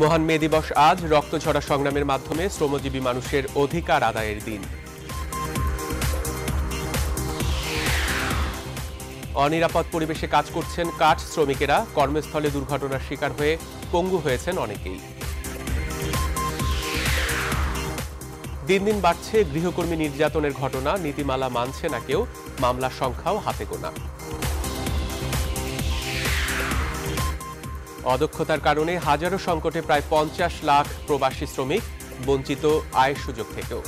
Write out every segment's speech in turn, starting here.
মহান মে দিবস আজ রক্তঝরা সংগ্রামের মাধ্যমে শ্রমজীবী মানুষের অধিকার আদায়ের দিন অনিরাপদ পরিবেশে কাজ করছেন কাঠ শ্রমিকেরা কর্মস্থলে দুর্ঘটনার শিকার হয়ে পঙ্গু হয়েছেন অনেকেই দিন দিন বাড়ছে গৃহকর্মী নির্যাতনের ঘটনা নীতিমালা মানছে না কেউ মামলার সংখ্যাও হাতে গোনা অদক্ষতার কারণে হাজারো সংকটে প্রায় পঞ্চাশ লাখ প্রবাসী শ্রমিক বঞ্চিত আয় সুযোগ থেকেও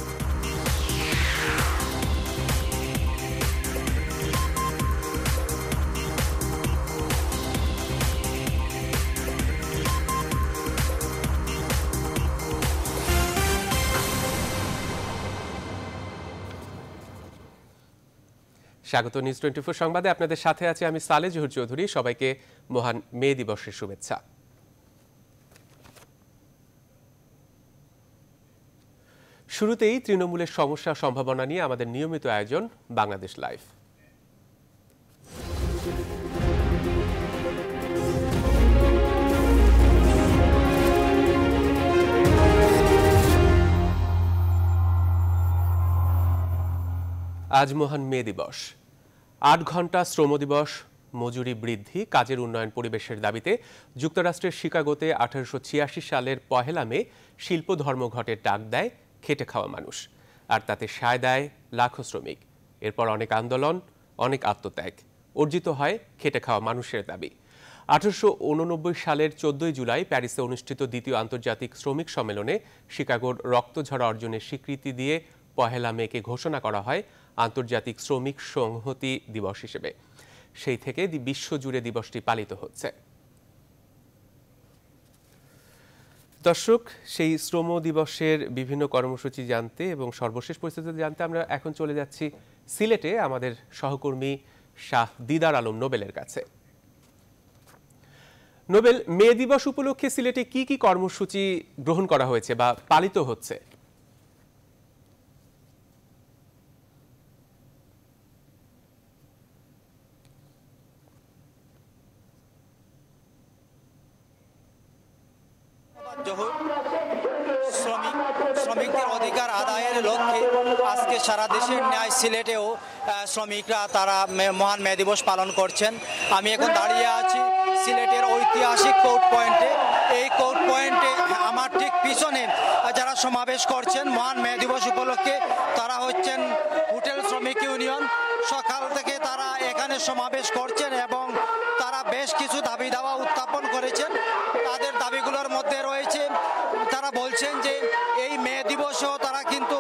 স্বাগত নিউজ টোয়েন্টি ফোর সংবাদে আপনাদের সাথে আছি আমি সালে জহুর চৌধুরী সবাইকে মহান মে দিবসের শুভেচ্ছা শুরুতেই তৃণমূলের সমস্যা সম্ভাবনা নিয়ে আমাদের নিয়মিত আয়োজন বাংলাদেশ লাইফ আজ মহান মে দিবস আট ঘন্টা শ্রম দিবস মজুরি বৃদ্ধি কাজের উন্নয়ন পরিবেশের দাবিতে যুক্তরাষ্ট্রের শিকাগোতে আঠারোশো ছিয়াশি সালের পহেলা মে শিল্প ধর্মঘটের ডাক দেয় খেটে খাওয়া মানুষ আর তাতে সায় দেয় লাখো শ্রমিক এরপর অনেক আন্দোলন অনেক আত্মত্যাগ অর্জিত হয় খেটে খাওয়া মানুষের দাবি আঠারোশো সালের চোদ্দই জুলাই প্যারিসে অনুষ্ঠিত দ্বিতীয় আন্তর্জাতিক শ্রমিক সম্মেলনে শিকাগোর রক্তঝরা অর্জনের স্বীকৃতি দিয়ে পহেলা মেকে ঘোষণা করা হয় আন্তর্জাতিক শ্রমিক সংহতি দিবস হিসেবে সেই থেকে বিশ্বজুড়ে দিবসটি পালিত হচ্ছে দর্শক সেই শ্রম দিবসের বিভিন্ন কর্মসূচি জানতে এবং সর্বশেষ পরিস্থিতি জানতে আমরা এখন চলে যাচ্ছি সিলেটে আমাদের সহকর্মী শাহ দিদার আলম নোবেলের কাছে নোবেল মে দিবস উপলক্ষে সিলেটে কি কি কর্মসূচি গ্রহণ করা হয়েছে বা পালিত হচ্ছে শ্রমিক শ্রমিকদের অধিকার আদায়ের লক্ষ্যে আজকে সারা দেশের ন্যায় সিলেটেও শ্রমিকরা তারা মহান মে দিবস পালন করছেন আমি এখন দাঁড়িয়ে আছি সিলেটের ঐতিহাসিক কোর্ট পয়েন্টে এই কোর্ট পয়েন্টে আমার ঠিক পিছনে যারা সমাবেশ করছেন মহান মে দিবস উপলক্ষে তারা হচ্ছেন হোটেল শ্রমিক ইউনিয়ন সকাল থেকে তারা এখানে সমাবেশ করছেন এবং তারা বেশ কিছু দাবি দাওয়া উত্থাপন মধ্যে রয়েছে তারা বলছেন যে এই মে দিবসও তারা কিন্তু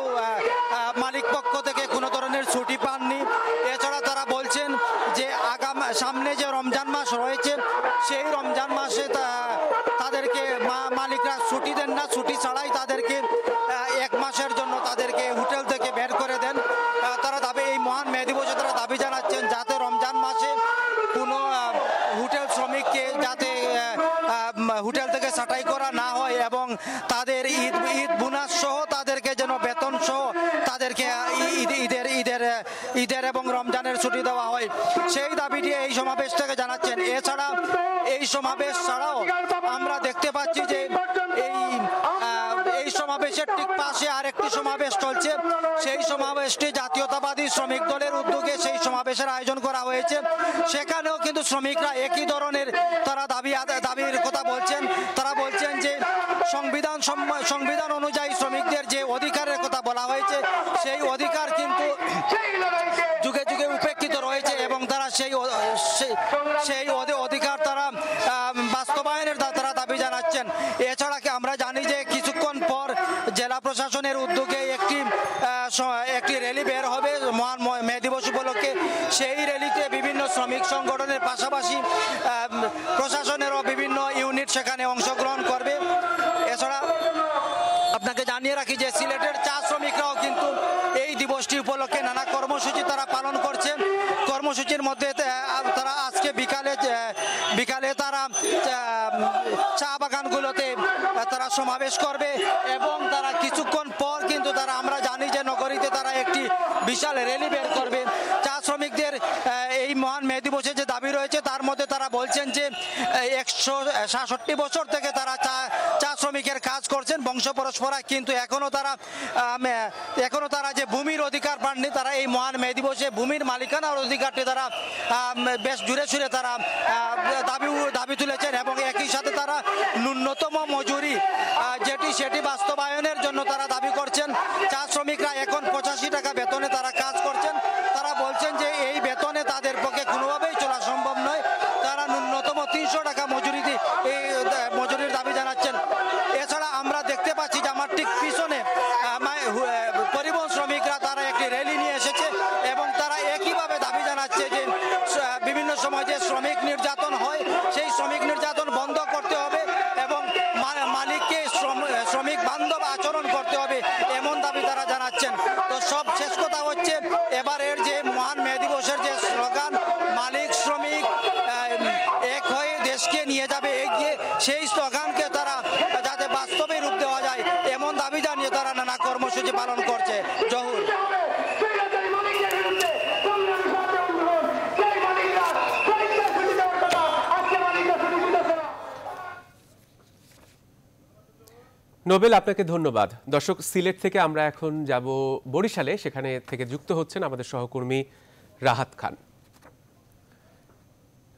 শ্রমিকরা একই ধরনের তারা দাবি দাবির কথা বলছেন তারা বলছেন যে সংবিধান সম্মান সংবিধান মধ্যে তারা আজকে বিকালে বিকালে তারা চা বাগানগুলোতে তারা সমাবেশ করবে এবং তারা কিছুক্ষণ পর কিন্তু তারা আমরা জানি যে নগরীতে তারা একটি বিশাল র্যালি বের করবে চা শ্রমিকদের এই মহান মে দিবসে যে দাবি রয়েছে তার মধ্যে তারা বলছেন যে একশো সাতষট্টি বছর থেকে তারা চা চা শ্রমিকের করছেন বংশ পরস্পরা কিন্তু এখনও তারা এখনও তারা যে ভূমির অধিকার পাননি তারা এই মহান মে দিবসে ভূমির মালিকানার অধিকারটি তারা বেশ জুড়ে সুরে তারা দাবি দাবি তুলেছেন এবং একই সাথে তারা ন্যূনতম মজুরি যেটি সেটি বাস্তবায়নের জন্য তারা দাবি করছেন চা শ্রমিকরা এখন পঁচাশি টাকা বেতনে তারা কাজ করছেন তারা বলছেন যে এই বেতনে তাদের পক্ষে কোনোভাবেই চলা সম্ভব নয় তারা ন্যূনতম তিনশো টাকা ঠিক পিছনে পরিবহন শ্রমিকরা তারা একটি র্যালি নিয়ে এসেছে এবং তারা একইভাবে দাবি জানাচ্ছে যে বিভিন্ন সময় যে শ্রমিক নির্যাতন হয় সেই শ্রমিক নির্যাতন বন্ধ করতে হবে এবং মালিককে শ্রমিক বান্ধব আচরণ করতে হবে এমন দাবি তারা জানাচ্ছেন তো সব শেষ কথা হচ্ছে এবারের যে মহান মে দিবসের যে স্লোগান মালিক শ্রমিক এক হয়ে দেশকে নিয়ে যাবে এগিয়ে সেই স্লোগানকে পালন করছে জহুর নোবেল আপনাকে ধন্যবাদ দর্শক সিলেট থেকে আমরা এখন যাব বরিশালে সেখানে থেকে যুক্ত হচ্ছেন আমাদের সহকর্মী রাহাত খান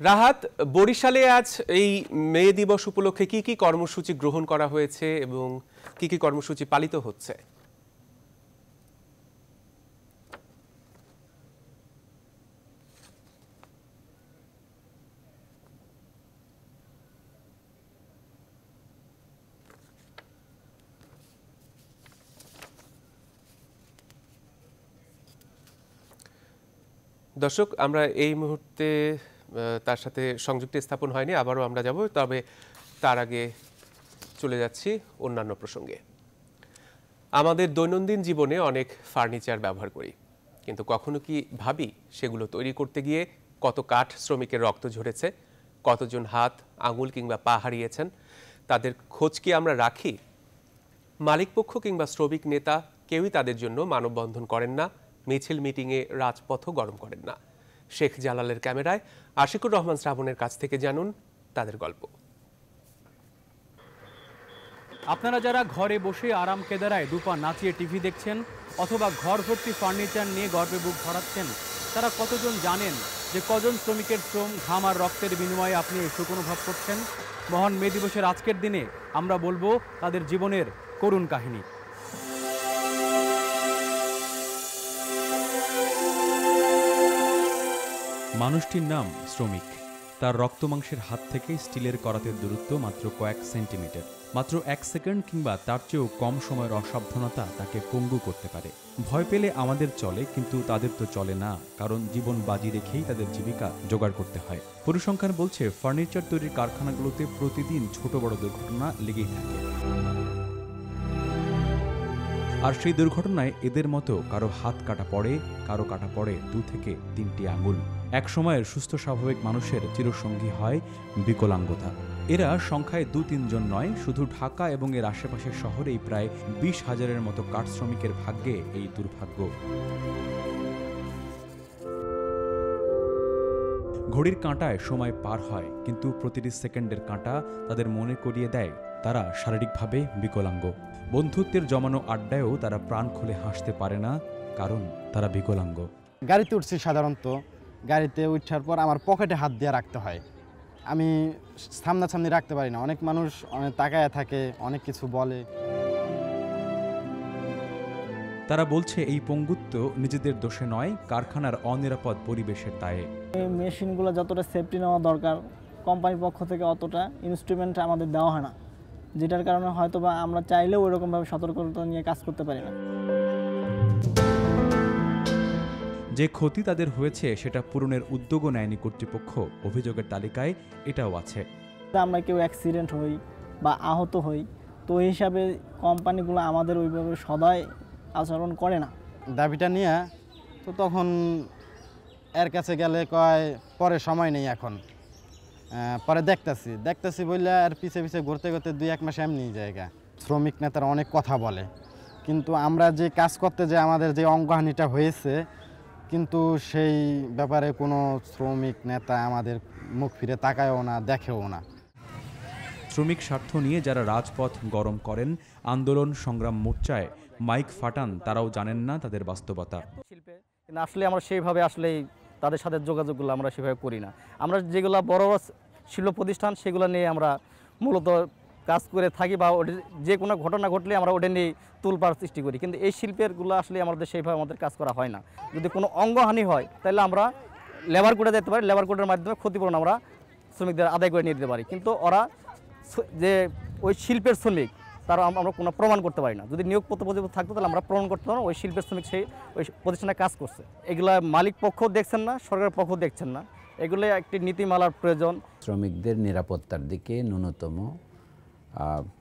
রাহাত বরিশালে আজ এই মে দিবস উপলক্ষে কি কি কর্মসূচি গ্রহণ করা হয়েছে এবং কি কি কর্মসূচি পালিত হচ্ছে দর্শক আমরা এই মুহূর্তে তার সাথে সংযুক্তি স্থাপন হয়নি আবারও আমরা যাব তবে তার আগে চলে যাচ্ছি অন্যান্য প্রসঙ্গে আমাদের দৈনন্দিন জীবনে অনেক ফার্নিচার ব্যবহার করি কিন্তু কখনো কি ভাবি সেগুলো তৈরি করতে গিয়ে কত কাঠ শ্রমিকের রক্ত ঝরেছে কতজন হাত আঙুল কিংবা পা হারিয়েছেন তাদের খোঁজ কি আমরা রাখি মালিকপক্ষ কিংবা শ্রমিক নেতা কেউই তাদের জন্য মানববন্ধন করেন না মিছিল মিটিংয়ে রাজপথও গরম করেন না শেখ জালালের ক্যামেরায় আশিকুর রহমান শ্রাবণের কাছ থেকে জানুন তাদের গল্প আপনারা যারা ঘরে বসে আরাম কেদারায় দুপা নাচিয়ে টিভি দেখছেন অথবা ঘর ভর্তি ফার্নিচার নিয়ে গর্বে বুক ভরাচ্ছেন তারা কতজন জানেন যে কজন শ্রমিকের শ্রম ঘাম আর রক্তের বিনিময়ে আপনি এই সুখ অনুভব করছেন মহান মে দিবসের আজকের দিনে আমরা বলবো তাদের জীবনের করুণ কাহিনী মানুষটির নাম শ্রমিক তার রক্তমাংসের হাত থেকে স্টিলের করাতের দূরত্ব মাত্র কয়েক সেন্টিমিটার মাত্র এক সেকেন্ড কিংবা তার চেয়েও কম সময়ের অসাবধানতা তাকে পঙ্গু করতে পারে ভয় পেলে আমাদের চলে কিন্তু তাদের তো চলে না কারণ জীবন বাজি রেখেই তাদের জীবিকা জোগাড় করতে হয় পরিসংখ্যান বলছে ফার্নিচার তৈরির কারখানাগুলোতে প্রতিদিন ছোট বড় দুর্ঘটনা লেগেই থাকে আর সেই দুর্ঘটনায় এদের মতো কারো হাত কাটা পড়ে কারো কাটা পড়ে দু থেকে তিনটি আঙুল এক সময়ের সুস্থ স্বাভাবিক মানুষের চিরসঙ্গী হয় বিকলাঙ্গতা এরা সংখ্যায় দু তিনজন নয় শুধু ঢাকা এবং এর আশেপাশের শহরেই প্রায় বিশ হাজারের মতো কাঠ শ্রমিকের ভাগ্যে এই দুর্ভাগ্য ঘড়ির কাঁটায় সময় পার হয় কিন্তু প্রতিটি সেকেন্ডের কাঁটা তাদের মনে করিয়ে দেয় তারা শারীরিকভাবে বিকলাঙ্গ বন্ধুত্বের জমানো আড্ডায়ও তারা প্রাণ খুলে হাসতে পারে না কারণ তারা বিকলাঙ্গ গাড়িতে উঠছি সাধারণত গাড়িতে উঠার পর আমার পকেটে হাত দিয়ে রাখতে হয় আমি সামনাসামনি রাখতে পারি না অনেক মানুষ অনেক তাকায় থাকে অনেক কিছু বলে তারা বলছে এই পঙ্গুত্ব নিজেদের দোষে নয় কারখানার অনিরাপদ পরিবেশের দায়ে এই মেশিনগুলো যতটা সেফটি নেওয়া দরকার কোম্পানির পক্ষ থেকে অতটা ইনস্ট্রুমেন্ট আমাদের দেওয়া হয় না যেটার কারণে হয়তো বা আমরা চাইলেও ওইরকমভাবে সতর্কতা নিয়ে কাজ করতে পারি না যে ক্ষতি তাদের হয়েছে সেটা পূরণের উদ্যোগও নেয়নি কর্তৃপক্ষ অভিযোগের তালিকায় এটাও আছে আমরা কেউ অ্যাক্সিডেন্ট হই বা আহত হই তো এই হিসাবে কোম্পানিগুলো আমাদের ওইভাবে সদাই আচরণ করে না দাবিটা নিয়ে তো তখন এর কাছে গেলে কয় পরে সময় নেই এখন পরে দেখতেছি দেখতেছি বললে আর পিছে পিছে ঘুরতে ঘুরতে দুই এক মাসে এমনি জায়গা শ্রমিক নেতারা অনেক কথা বলে কিন্তু আমরা যে কাজ করতে যে আমাদের যে অঙ্গহানিটা হয়েছে কিন্তু সেই ব্যাপারে কোনো শ্রমিক নেতা আমাদের মুখ ফিরে তাকায়ও না দেখেও না শ্রমিক স্বার্থ নিয়ে যারা রাজপথ গরম করেন আন্দোলন সংগ্রাম মোর্চায় মাইক ফাটান তারাও জানেন না তাদের বাস্তবতা আসলে আমরা সেইভাবে আসলে তাদের সাথে যোগাযোগগুলো আমরা সেভাবে করি না আমরা যেগুলো বড় শিল্প প্রতিষ্ঠান সেগুলো নিয়ে আমরা মূলত কাজ করে থাকি বা যে কোনো ঘটনা ঘটলে আমরা ওটা নিয়ে তুলপার সৃষ্টি করি কিন্তু এই শিল্পেরগুলো আসলে আমাদের সেইভাবে আমাদের কাজ করা হয় না যদি কোনো অঙ্গহানি হয় তাহলে আমরা লেবার কোর্টে যেতে পারি লেবার কোর্টের মাধ্যমে ক্ষতিপূরণ আমরা শ্রমিকদের আদায় করে নিয়ে পারি কিন্তু ওরা যে ওই শিল্পের শ্রমিক তারা আমরা কোনো প্রমাণ করতে পারি না যদি নিয়োগপত্র প্রতিপত্র থাকতো তাহলে আমরা প্রমাণ করতে পারবো ওই শিল্পের শ্রমিক সেই ওই প্রতিষ্ঠানে কাজ করছে এগুলো মালিক পক্ষ দেখছেন না সরকারের পক্ষ দেখছেন না এগুলো একটি নীতিমালার প্রয়োজন শ্রমিকদের নিরাপত্তার দিকে ন্যূনতম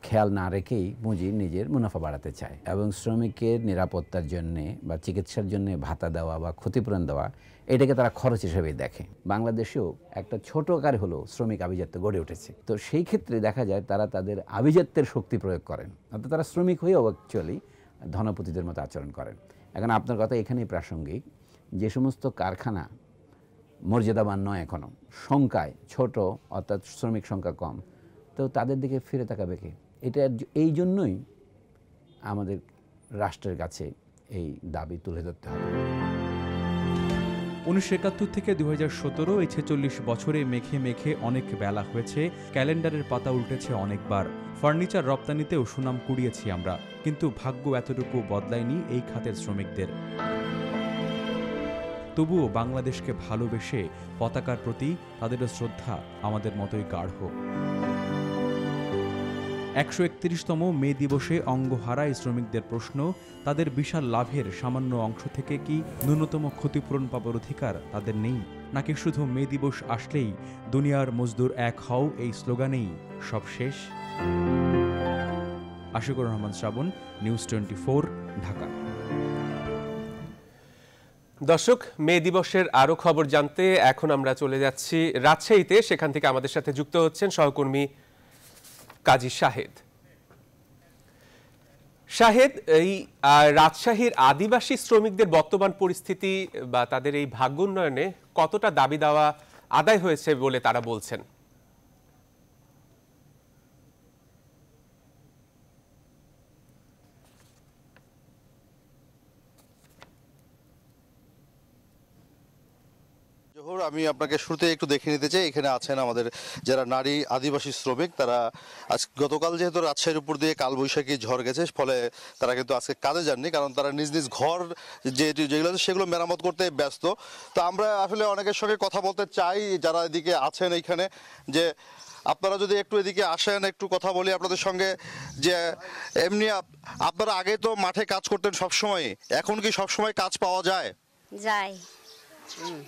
খেয়াল না রেখেই পুঁজি নিজের মুনাফা বাড়াতে চায় এবং শ্রমিকের নিরাপত্তার জন্যে বা চিকিৎসার জন্য ভাতা দেওয়া বা ক্ষতিপূরণ দেওয়া এটাকে তারা খরচ হিসেবেই দেখে বাংলাদেশেও একটা ছোট আকার হলেও শ্রমিক আভিজাত্য গড়ে উঠেছে তো সেই ক্ষেত্রে দেখা যায় তারা তাদের আভিজাত্যের শক্তি প্রয়োগ করেন অর্থাৎ তারা শ্রমিক হয়েও অ্যাকচুয়ালি ধনপতিদের মতো আচরণ করেন এখন আপনার কথা এখানেই প্রাসঙ্গিক যে সমস্ত কারখানা মর্যাদাবান নয় এখনও সংখ্যায় ছোট অর্থাৎ শ্রমিক সংখ্যা কম তো তাদের দিকে ফিরে তাকাবে কে এটা এই জন্যই আমাদের রাষ্ট্রের কাছে এই দাবি তুলে ধরতে হবে উনিশশো একাত্তর থেকে দু হাজার সতেরো এই ছেচল্লিশ বছরে মেখে মেখে অনেক বেলা হয়েছে ক্যালেন্ডারের পাতা উল্টেছে অনেকবার ফার্নিচার রপ্তানিতেও সুনাম কুড়িয়েছি আমরা কিন্তু ভাগ্য এতটুকু বদলায়নি এই খাতের শ্রমিকদের তবুও বাংলাদেশকে ভালোবেসে পতাকার প্রতি তাদেরও শ্রদ্ধা আমাদের মতোই গাঢ় একশো একত্রিশতম মে দিবসে অঙ্গহারা শ্রমিকদের প্রশ্ন তাদের বিশাল লাভের সামান্য অংশ থেকে কি ন্যূনতম ক্ষতিপূরণ পাবার অধিকার তাদের নেই নাকি শুধু মে দিবস আসলেই দুনিয়ার মজদুর এক হও এই স্লোগানেই সব শেষ Ashikur Rahman Srabon news twenty four Dhaka দর্শক মে দিবসের আরও খবর জানতে এখন আমরা চলে যাচ্ছি রাজশাহীতে সেখান থেকে আমাদের সাথে যুক্ত হচ্ছেন সহকর্মী কাজী শাহেদ শাহেদ এই রাজশাহীর আদিবাসী শ্রমিকদের বর্তমান পরিস্থিতি বা তাদের এই ভাগ্যোন্নয়নে কতটা দাবি দেওয়া আদায় হয়েছে বলে তারা বলছেন জোহর আমি আপনাকে শুরুতে একটু দেখে নিতে চাই এখানে আছেন আমাদের যারা নারী আদিবাসী শ্রমিক তারা আজ গতকাল যেহেতু রাজশাহীর উপর দিয়ে কালবৈশাখী ঝড় গেছে ফলে তারা কিন্তু আজকে কাজে যাননি কারণ তারা নিজ নিজ ঘর যে যেগুলো আছে সেগুলো মেরামত করতে ব্যস্ত তো আমরা আসলে অনেকের সঙ্গে কথা বলতে চাই যারা এদিকে আছেন এইখানে যে আপনারা যদি একটু এদিকে আসেন একটু কথা বলি আপনাদের সঙ্গে যে এমনি আপনারা আগে তো মাঠে কাজ করতেন সবসময় এখন কি সবসময় কাজ পাওয়া যায় যায়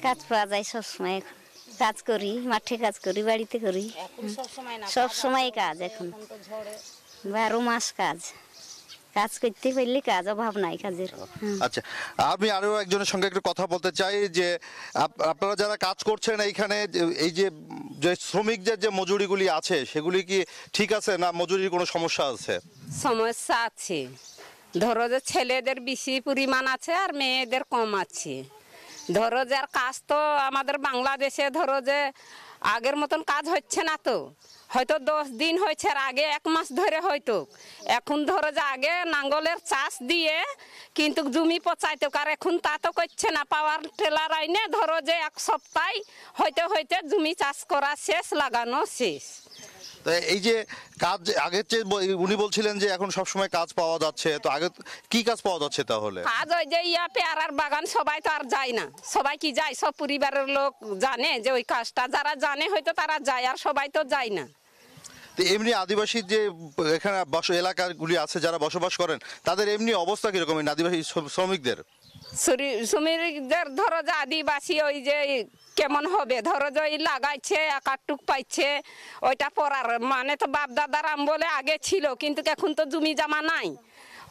কাজ পাওয়া যায় সবসময় এখন কাজ করি মাঠে কাজ করি বাড়িতে করি সব সময় কাজ এখন বারো মাস কাজ কাজ করতে পারলে কাজ অভাব নাই কাজের আচ্ছা আমি আরো একজনের সঙ্গে একটু কথা বলতে চাই যে আপনারা যারা কাজ করছেন এইখানে এই যে যে শ্রমিকদের যে মজুরিগুলি আছে সেগুলি কি ঠিক আছে না মজুরির কোনো সমস্যা আছে সমস্যা আছে ধরো যে ছেলেদের বেশি পরিমাণ আছে আর মেয়েদের কম আছে ধরো যে আর কাজ তো আমাদের বাংলাদেশে ধরো যে আগের মতন কাজ হচ্ছে না তো হয়তো দশ দিন হয়েছে আর আগে এক মাস ধরে হয়তো এখন ধরো যে আগে নাঙ্গলের চাষ দিয়ে কিন্তু জমি পচাইতো আর এখন তা তো করছে না পাওয়ার টেলার আইনে ধরো যে এক সপ্তাহ হইতে হইতে জমি চাষ করা শেষ লাগানো শেষ এই যে কাজ আগের চেয়ে উনি বলছিলেন যে এখন সব সময় কাজ পাওয়া যাচ্ছে তো আগে কি কাজ পাওয়া যাচ্ছে তাহলে কাজ ওই যে ইয়া পেয়ারার বাগান সবাই তো আর যায় না সবাই কি যায় সব পরিবারের লোক জানে যে ওই কাজটা যারা জানে হয়তো তারা যায় আর সবাই তো যায় না তো এমনি আদিবাসী যে এখানে বস এলাকাগুলি আছে যারা বসবাস করেন তাদের এমনি অবস্থা কিরকম আদিবাসী শ্রমিকদের শ্রমিকদের ধরো যে আদিবাসী ওই যে কেমন হবে ধরো যে লাগাইছে একাটুক পাইছে ওইটা পড়ার মানে তো বাপ দাদার আম বলে আগে ছিল কিন্তু এখন তো জমি জামা নাই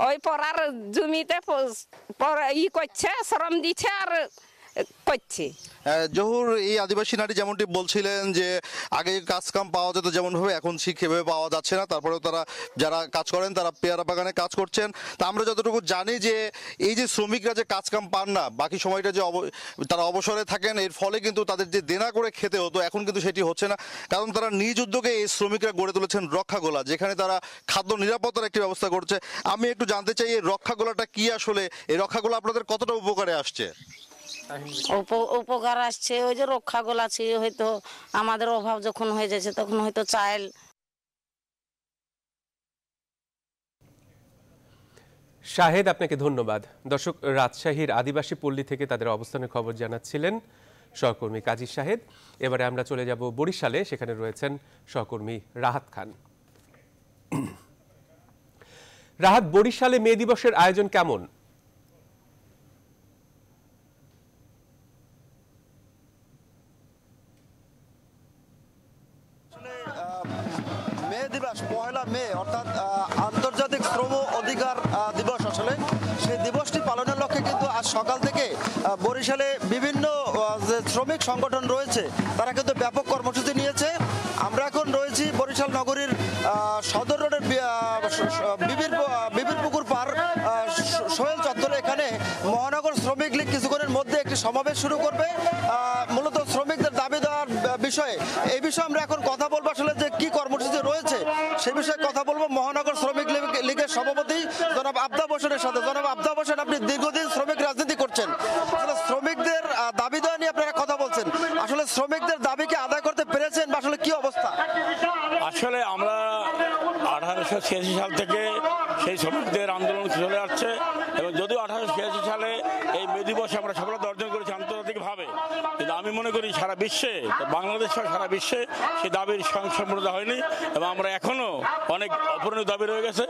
ওই পড়ার জমিতে ই করছে শ্রম দিচ্ছে আর করছে জহুর এই আদিবাসী নারী যেমনটি বলছিলেন যে আগে কাজ কাম পাওয়া যেত যেমনভাবে এখন শিখেভাবে পাওয়া যাচ্ছে না তারপরেও তারা যারা কাজ করেন তারা পেয়ারা বাগানে কাজ করছেন তা আমরা যতটুকু জানি যে এই যে শ্রমিকরা যে কাজ কাম পান না বাকি সময়টা যে তারা অবসরে থাকেন এর ফলে কিন্তু তাদের যে দেনা করে খেতে হতো এখন কিন্তু সেটি হচ্ছে না কারণ তারা নিজ উদ্যোগে এই শ্রমিকরা গড়ে তুলেছেন রক্ষাগোলা যেখানে তারা খাদ্য নিরাপত্তার একটি ব্যবস্থা করছে আমি একটু জানতে চাই এই রক্ষাগোলাটা কি আসলে এই রক্ষাগোলা আপনাদের কতটা উপকারে আসছে উপকার আসছে ওই যে রক্ষা গোল আছে হয়তো আমাদের অভাব যখন হয়ে যাচ্ছে তখন হয়তো চাইল শাহেদ আপনাকে ধন্যবাদ দর্শক রাজশাহীর আদিবাসী পল্লী থেকে তাদের অবস্থানের খবর জানাচ্ছিলেন সহকর্মী কাজী শাহেদ এবারে আমরা চলে যাব বরিশালে সেখানে রয়েছেন সহকর্মী রাহাত খান রাহাত বরিশালে মে দিবসের আয়োজন কেমন পয়লা মে অর্থাৎ আন্তর্জাতিক শ্রম অধিকার দিবস আসলে সেই দিবসটি পালনের লক্ষ্যে কিন্তু আজ সকাল থেকে বরিশালে বিভিন্ন যে শ্রমিক সংগঠন রয়েছে তারা কিন্তু ব্যাপক কর্মসূচি নিয়েছে আমরা এখন রয়েছি বরিশাল নগরীর সদর রোডের বিবির বিবির পুকুর পার সোহেল চত্বরে এখানে মহানগর শ্রমিক লীগ কিছুক্ষণের মধ্যে একটি সমাবেশ শুরু করবে মূলত শ্রমিকদের দাবি দেওয়ার বিষয়ে এই বিষয়ে আমরা এখন কথা আবদা বসনের সাথে জনাব আবদা বসন আপনি দীর্ঘদিন শ্রমিক রাজনীতি করছেন শ্রমিকদের দাবি দেওয়া নিয়ে আপনারা কথা বলছেন আসলে শ্রমিকদের দাবিকে আদায় করতে পেরেছেন বা আসলে কি অবস্থা আসলে আমরা আঠারোশো সাল থেকে সেই শ্রমিকদের আন্দোলন চলে আসছে বিশ্বে বাংলাদেশ সারা বিশ্বে সেই দাবির সংসম্পূর্ণতা হয়নি এবং আমরা এখনও অনেক অপূর্ণ দাবি রয়ে গেছে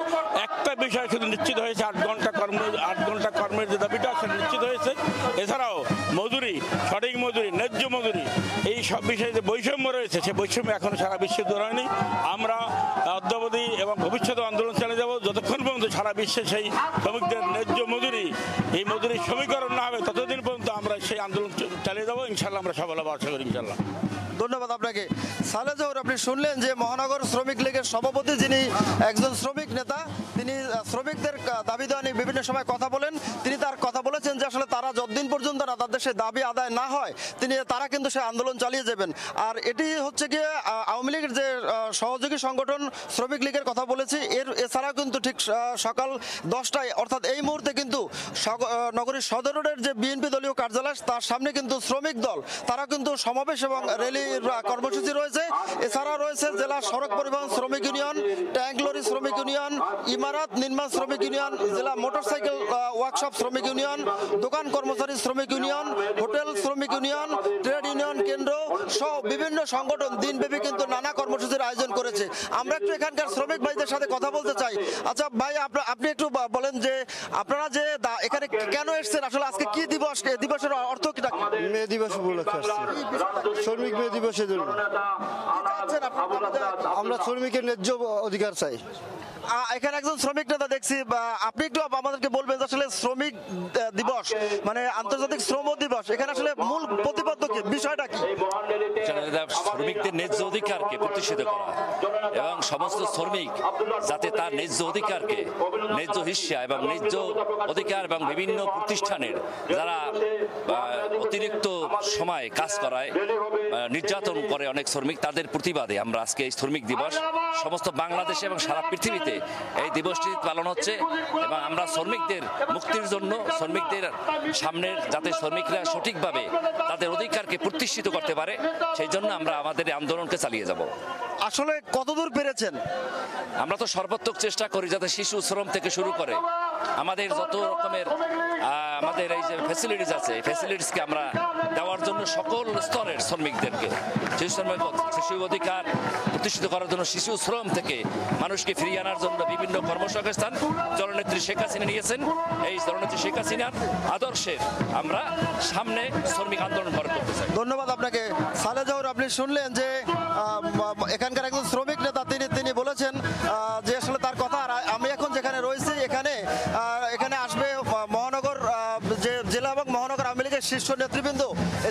একটা বিষয় শুধু নিশ্চিত হয়েছে আট ঘন্টা কর্ম আট ঘন্টা কর্মের যে দাবিটা সেটা নিশ্চিত হয়েছে এছাড়াও মজুরি সঠিক মজুরি ন্যায্য মজুরি এই সব বিষয়ে যে বৈষম্য রয়েছে সেই বৈষম্য এখনও সারা বিশ্বে দূর হয়নি আমরা অদ্যাবধি এবং ভবিষ্যতে আন্দোলন চালিয়ে যাব যতক্ষণ পর্যন্ত সারা বিশ্বে সেই শ্রমিকদের ন্যায্য মজুরি এই মজুরি শ্রমিক ইনশাল্লাহ আমরা সফল হবো আশা করি ইনশাল্লাহ আপনাকে সালে জহুর আপনি শুনলেন যে মহানগর শ্রমিক লীগের সভাপতি যিনি একজন শ্রমিক নেতা তিনি শ্রমিকদের দাবি দেওয়া নিয়ে বিভিন্ন সময় কথা বলেন তিনি তার কথা বলেছেন যে আসলে তারা যতদিন পর্যন্ত না তাদের সে দাবি আদায় না হয় তিনি তারা কিন্তু সে আন্দোলন চালিয়ে যাবেন আর এটি হচ্ছে গিয়ে আওয়ামী লীগের যে সহযোগী সংগঠন শ্রমিক লীগের কথা বলেছি এর এছাড়াও কিন্তু ঠিক সকাল দশটায় অর্থাৎ এই মুহূর্তে কিন্তু নগরীর সদর রোডের যে বিএনপি দলীয় কার্যালয় তার সামনে কিন্তু শ্রমিক দল তারা কিন্তু সমাবেশ এবং র্যালি কর্মসূচি রয়েছে এছাড়া রয়েছে জেলা সড়ক পরিবহন শ্রমিক ইউনিয়ন ট্যাঙ্ক লরি শ্রমিক ইউনিয়ন ইমারত নির্মাণ শ্রমিক ইউনিয়ন জেলা মোটরসাইকেল ওয়ার্কশপ শ্রমিক ইউনিয়ন দোকান কর্মচারী শ্রমিক ইউনিয়ন হোটেল শ্রমিক ইউনিয়ন ট্রেড ইউনিয়ন কেন্দ্র সহ বিভিন্ন সংগঠন দিনব্যাপী কিন্তু নানা কর্মসূচির আয়োজন করেছে আমরা একটু এখানকার শ্রমিক ভাইদের সাথে কথা বলতে চাই আচ্ছা ভাই আপনি একটু বলেন যে আপনারা যে এখানে কেন এসছেন আসলে আজকে কি দিবস দিবসের অর্থ কি মে দিবস উপলক্ষে শ্রমিক মে দিবসের জন্য আমরা শ্রমিকের ন্যায্য অধিকার চাই এখানে একজন শ্রমিক নেতা দেখছি আপনি একটু আমাদেরকে বলবেন আসলে শ্রমিক দিবস মানে আন্তর্জাতিক শ্রম দিবস এখানে আসলে মূল প্রতিপাদ্য কি বিষয়টা কি শ্রমিকদের ন্যায্য অধিকারকে প্রতিষ্ঠিত করা এবং সমস্ত শ্রমিক যাতে তার ন্যায্য অধিকারকে ন্যায্য হিস্যা এবং ন্যায্য অধিকার এবং বিভিন্ন প্রতিষ্ঠানের যারা অতিরিক্ত সময় কাজ করায় নির্যাতন করে করে অনেক শ্রমিক তাদের প্রতিবাদে আমরা আজকে এই শ্রমিক দিবস সমস্ত বাংলাদেশে এবং সারা পৃথিবীতে এই দিবসটি পালন হচ্ছে এবং আমরা শ্রমিকদের মুক্তির জন্য শ্রমিকদের সামনে যাতে শ্রমিকরা সঠিকভাবে তাদের অধিকারকে প্রতিষ্ঠিত করতে পারে সেই জন্য আমরা আমাদের আন্দোলনকে চালিয়ে যাব আসলে কতদূর পেরেছেন আমরা তো সর্বাত্মক চেষ্টা করি যাতে শিশু শ্রম থেকে শুরু করে আমাদের যত রকমের আমাদের এই যে ফ্যাসিলিটিস আছে এই ফ্যাসিলিটিসকে আমরা দেওয়ার জন্য সকল স্তরের শ্রমিকদেরকে শিশু শ্রমিক শিশু অধিকার প্রতিষ্ঠিত করার জন্য শিশু শ্রম থেকে মানুষকে ফিরিয়ে আনার জন্য বিভিন্ন কর্মসংস্থান জননেত্রী শেখ হাসিনা নিয়েছেন এই জননেত্রী শেখ হাসিনার আদর্শের আমরা সামনে শ্রমিক আন্দোলন গড়ে তুলতে চাই ধন্যবাদ আপনাকে সালেজাউর আপনি শুনলেন যে এখানকার একজন শ্রমিক নেতা তিনি তিনি বলেছেন যে আসলে তার কথা আর আমি লীগের শীর্ষ নেতৃবৃন্দ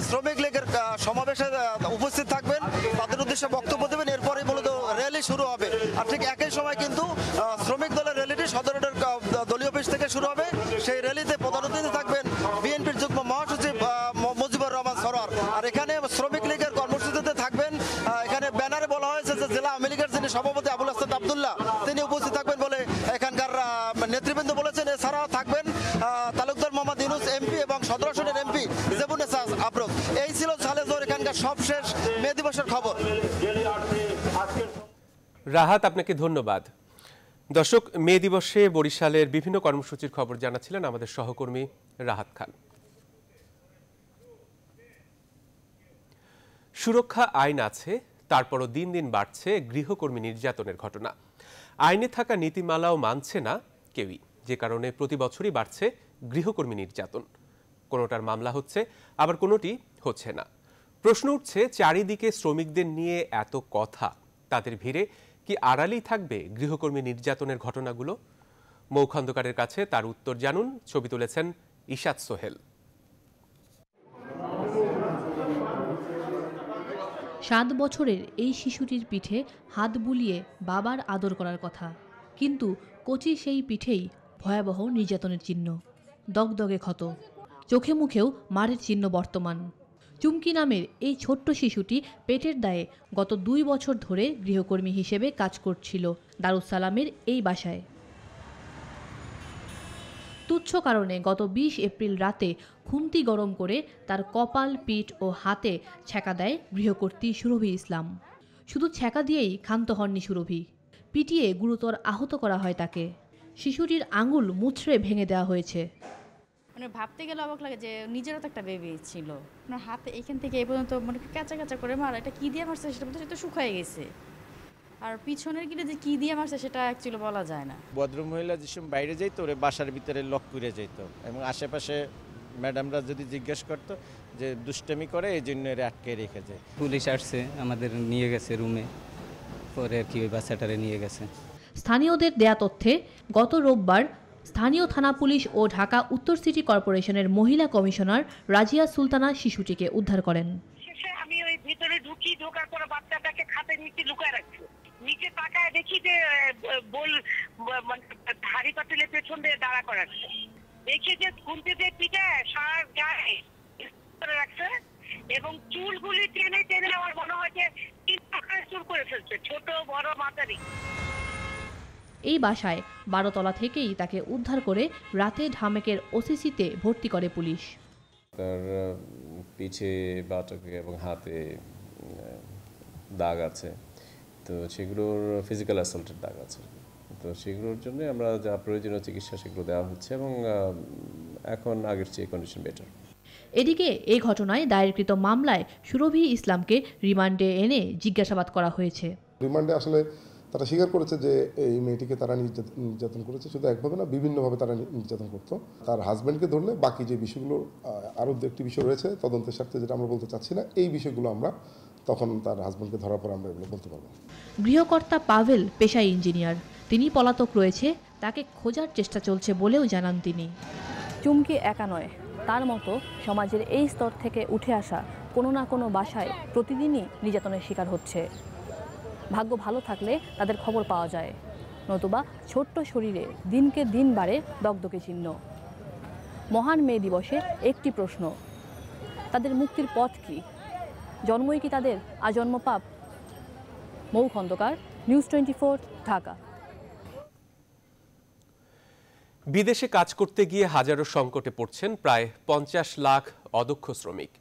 শ্রমিক লীগের সমাবেশে উপস্থিত থাকবেন তাদের উদ্দেশ্যে বক্তব্য দেবেন এরপরে মূলত র্যালি শুরু হবে আর ঠিক একই সময় কিন্তু শ্রমিক দলের র্যালিটি সদরটের দলীয় অফিস থেকে শুরু হবে সেই র্যালিতে প্রধান অতিথি থাকবেন বিএনপির যুগ্ম মহাসচিব মুজিবুর রহমান সরোয়ার আর এখানে শ্রমিক লীগের কর্মসূচিতে থাকবেন এখানে ব্যানারে বলা হয়েছে যে জেলা আওয়ামী লীগের যিনি সভাপতি আবুল হাসান আবদুল্লাহ তিনি উপস্থিত থাকবেন বলে এখানকার নেতৃবৃন্দ বলেছেন এছাড়াও থাকবেন তালুকদার এমপি এবং সতেরো সনের এমপি জেবুনেসা আফরোজ এই ছিল ঝালেজোর এখানকার সবশেষ মে দিবসের খবর রাহাত আপনাকে ধন্যবাদ দর্শক মে দিবসে বরিশালের বিভিন্ন কর্মসূচির খবর জানাচ্ছিলেন আমাদের সহকর্মী রাহাত খান সুরক্ষা আইন আছে তারপরও দিন দিন বাড়ছে গৃহকর্মী নির্যাতনের ঘটনা আইনে থাকা নীতিমালাও মানছে না কেউই যে কারণে প্রতি বছরই বাড়ছে গৃহকর্মী নির্যাতন কোনোটার মামলা হচ্ছে আবার কোনোটি হচ্ছে না প্রশ্ন উঠছে চারিদিকে শ্রমিকদের নিয়ে এত কথা তাদের ভিড়ে কি আড়ালেই থাকবে গৃহকর্মী নির্যাতনের ঘটনাগুলো মৌখান্ধকারের কাছে তার উত্তর জানুন ছবি তুলেছেন ইশাদ সোহেল সাত বছরের এই শিশুটির পিঠে হাত বুলিয়ে বাবার আদর করার কথা কিন্তু কচি সেই পিঠেই ভয়াবহ নির্যাতনের চিহ্ন দগদগে ক্ষত চোখে মুখেও মারের চিহ্ন বর্তমান চুমকি নামের এই ছোট্ট শিশুটি পেটের দায়ে গত দুই বছর ধরে গৃহকর্মী হিসেবে কাজ করছিল দারুসালামের এই বাসায় তুচ্ছ কারণে গত ২০ এপ্রিল রাতে খুমতি গরম করে তার কপাল পিঠ ও হাতে ছ্যাঁকা দেয় গৃহকর্ত্রী সুরভি ইসলাম শুধু ছ্যাঁকা দিয়েই ক্ষান্ত হননি সুরভি পিটিয়ে গুরুতর আহত করা হয় তাকে শিশুটির আঙুল মুচড়ে ভেঙে দেওয়া হয়েছে মানে ভাবতে গেলে অবাক লাগে যে নিজেরও তো একটা বেবি ছিল আপনার হাতে এখান থেকে এই পর্যন্ত মানে কাঁচা কাঁচা করে মারা এটা কী দিয়ে মারছে সেটা তো শুকায় গেছে আর পিছনের গিলে যে কী দিয়ে মারছে সেটা অ্যাকচুয়ালি বলা যায় না ভদ্রমহিলা যে সময় বাইরে যাইতো ওরে বাসার ভিতরে লক করে যাইতো এবং আশেপাশে ম্যাডামরা যদি জিজ্ঞেস করতো যে দুষ্টামি করে এই জন্য এর আটকে রেখে যায় পুলিশ আসছে আমাদের নিয়ে গেছে রুমে পরে আর কি ওই বাচ্চাটারে নিয়ে গেছে স্থানীয়দের দেয়া তথ্যে গত রোববার স্থানীয় থানা পুলিশ ও ঢাকা উত্তর সিটি কর্পোরেশনের মহিলা কমিশনার রাজিয়া সুলতানা শিশুটিকে উদ্ধার করেন আমি ওই ভিতরে ঢুকি ঢোকার পর বাচ্চাটাকে খাতে নিচে লুকায় রাখছি নিচে তাকায় দেখি যে বল মানে হাড়ি পাতিলের পেছন দিয়ে দাঁড়া করাচ্ছে দেখি যে খুনতে দিয়ে পিঠায় সার গায়ে রাখছে এবং চুলগুলি টেনে টেনে আমার মনে হয় যে তিন চুল করে ফেলছে ছোট বড় মাতারি এই বাসায় বারোতলা থেকেই তাকে উদ্ধার করে রাতে ঢামেকের ওসিসিতে ভর্তি করে পুলিশ তার পিছে বাটকে এবং হাতে দাগ আছে তো সেগুলোর ফিজিক্যাল অ্যাসল্টের দাগ আছে তো সেগুলোর জন্য আমরা যা প্রয়োজনীয় চিকিৎসা সেগুলো দেওয়া হচ্ছে এবং এখন আগের চেয়ে কন্ডিশন বেটার এদিকে এই ঘটনায় দায়েরকৃত মামলায় সুরভি ইসলামকে রিমান্ডে এনে জিজ্ঞাসাবাদ করা হয়েছে রিমান্ডে আসলে তারা স্বীকার করেছে যে এই মেয়েটিকে তারা নির্যাতন করেছে শুধু একভাবে না বিভিন্নভাবে তারা নির্যাতন করতো তার হাজব্যান্ডকে ধরলে বাকি যে বিষয়গুলো আরও একটি বিষয় রয়েছে তদন্তের স্বার্থে যেটা আমরা বলতে চাচ্ছি না এই বিষয়গুলো আমরা তখন তার হাজব্যান্ডকে ধরার পর আমরা এগুলো বলতে পারবো গৃহকর্তা পাভেল পেশায় ইঞ্জিনিয়ার তিনি পলাতক রয়েছে তাকে খোঁজার চেষ্টা চলছে বলেও জানান তিনি চুমকি একা নয় তার মতো সমাজের এই স্তর থেকে উঠে আসা কোনো না কোনো বাসায় প্রতিদিনই নির্যাতনের শিকার হচ্ছে ভাগ্য ভালো থাকলে তাদের খবর পাওয়া যায় নতুবা ছোট্ট শরীরে দিনকে দিন বাড়ে দগদকে চিহ্ন মহান মে দিবসে একটি প্রশ্ন তাদের মুক্তির পথ কি জন্মই কি তাদের আজন্ম পাপ Mou Khandakar news twenty four Dhaka বিদেশে কাজ করতে গিয়ে হাজারো সংকটে পড়ছেন প্রায় পঞ্চাশ লাখ অদক্ষ শ্রমিক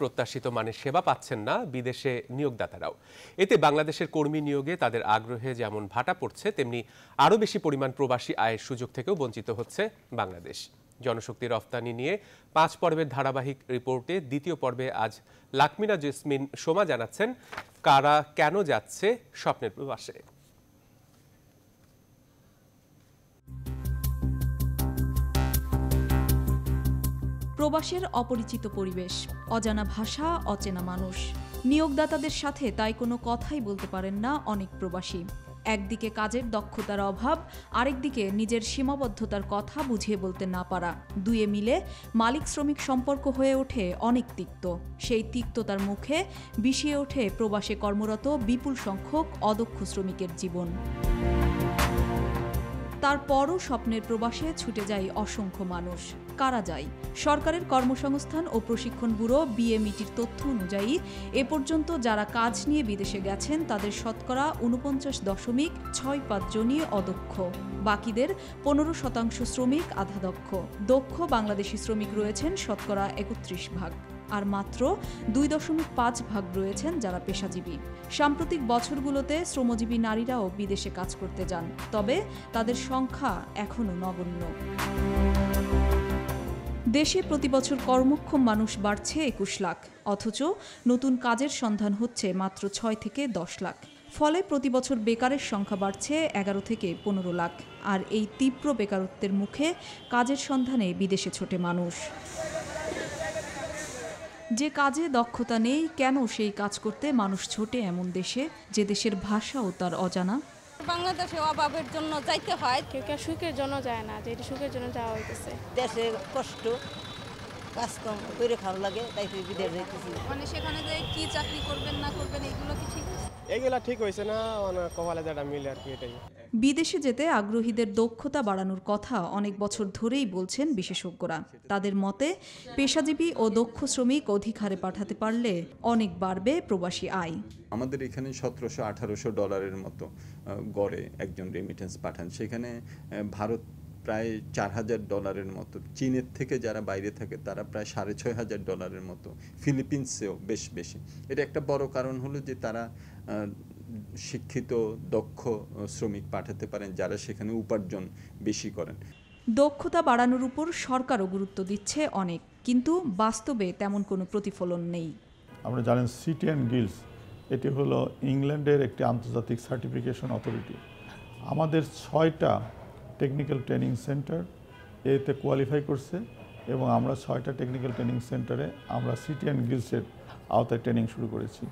প্রত্যাশিত মানে সেবা পাচ্ছেন না বিদেশে নিয়োগদাতারাও এতে বাংলাদেশের কর্মী নিয়োগে তাদের আগ্রহে যেমন ভাটা পড়ছে তেমনি আরও বেশি পরিমাণ প্রবাসী আয়ের সুযোগ থেকেও বঞ্চিত হচ্ছে বাংলাদেশ জনশক্তি রফতানি নিয়ে পাঁচ পর্বের ধারাবাহিক রিপোর্টে দ্বিতীয় পর্বে আজ লাকমিনা জেসমিন সোমা জানাচ্ছেন কারা কেন যাচ্ছে স্বপ্নের প্রবাসে প্রবাসের অপরিচিত পরিবেশ অজানা ভাষা অচেনা মানুষ নিয়োগদাতাদের সাথে তাই কোনো কথাই বলতে পারেন না অনেক প্রবাসী একদিকে কাজের দক্ষতার অভাব আরেকদিকে নিজের সীমাবদ্ধতার কথা বুঝিয়ে বলতে না পারা দুয়ে মিলে মালিক শ্রমিক সম্পর্ক হয়ে ওঠে অনেক তিক্ত সেই তিক্ততার মুখে বিষিয়ে ওঠে প্রবাসে কর্মরত বিপুল সংখ্যক অদক্ষ শ্রমিকের জীবন তারপরও স্বপ্নের প্রবাসে ছুটে যায় অসংখ্য মানুষ কারা যায় সরকারের কর্মসংস্থান ও প্রশিক্ষণ ব্যুরো বিএমইটির তথ্য অনুযায়ী এ পর্যন্ত যারা কাজ নিয়ে বিদেশে গেছেন তাদের শতকরা উনপঞ্চাশ দশমিক ছয় পাঁচজনই অদক্ষ বাকিদের পনেরো শতাংশ শ্রমিক আধা দক্ষ দক্ষ বাংলাদেশি শ্রমিক রয়েছেন শতকরা একত্রিশ ভাগ আর মাত্র দুই দশমিক পাঁচ ভাগ রয়েছেন যারা পেশাজীবী সাম্প্রতিক বছরগুলোতে শ্রমজীবী নারীরাও বিদেশে কাজ করতে যান তবে তাদের সংখ্যা এখনও নগণ্য দেশে প্রতিবছর কর্মক্ষম মানুষ বাড়ছে একুশ লাখ অথচ নতুন কাজের সন্ধান হচ্ছে মাত্র ছয় থেকে দশ লাখ ফলে প্রতিবছর বেকারের সংখ্যা বাড়ছে এগারো থেকে পনেরো লাখ আর এই তীব্র বেকারত্বের মুখে কাজের সন্ধানে বিদেশে ছোটে মানুষ যে কাজে দক্ষতা নেই কেন সেই কাজ করতে মানুষ ছোটে এমন দেশে যে দেশের ভাষা ও তার অজানা বাংলাদেশে অভাবের জন্য যাইতে হয় কেউ কেউ সুখের জন্য যায় না যেটা সুখের জন্য যাওয়া হইতেছে দেশে কষ্ট কাজকর্ম করে খাওয়া লাগে তাই তুই বিদেশ যাইতেছি মানে সেখানে যে কি চাকরি করবেন না করবেন এগুলো কি ঠিক এগুলা ঠিক হয়েছে না কপালে যেটা মিলে আর কি এটাই বিদেশে যেতে আগ্রহীদের দক্ষতা বাড়ানোর কথা অনেক বছর ধরেই বলছেন বিশেষজ্ঞরা তাদের মতে পেশাজীবী ও দক্ষ শ্রমিক অধিকারে পাঠাতে পারলে অনেক বাড়বে প্রবাসী আয় আমাদের এখানে সতেরোশো আঠারোশো ডলারের মতো গড়ে একজন রেমিটেন্স পাঠান সেখানে ভারত প্রায় চার হাজার ডলারের মতো চীনের থেকে যারা বাইরে থাকে তারা প্রায় সাড়ে ছয় হাজার ডলারের মতো ফিলিপিন্সেও বেশ বেশি এটা একটা বড় কারণ হলো যে তারা শিক্ষিত দক্ষ শ্রমিক পাঠাতে পারেন যারা সেখানে উপার্জন বেশি করেন দক্ষতা বাড়ানোর উপর সরকারও গুরুত্ব দিচ্ছে অনেক কিন্তু বাস্তবে তেমন কোনো প্রতিফলন নেই আমরা জানেন সিটি অ্যান্ড গিলস এটি হলো ইংল্যান্ডের একটি আন্তর্জাতিক সার্টিফিকেশন অথরিটি আমাদের ছয়টা টেকনিক্যাল ট্রেনিং সেন্টার এতে কোয়ালিফাই করছে এবং আমরা ছয়টা টেকনিক্যাল ট্রেনিং সেন্টারে আমরা সিটি অ্যান্ড গিলসের আওতায় ট্রেনিং শুরু করেছি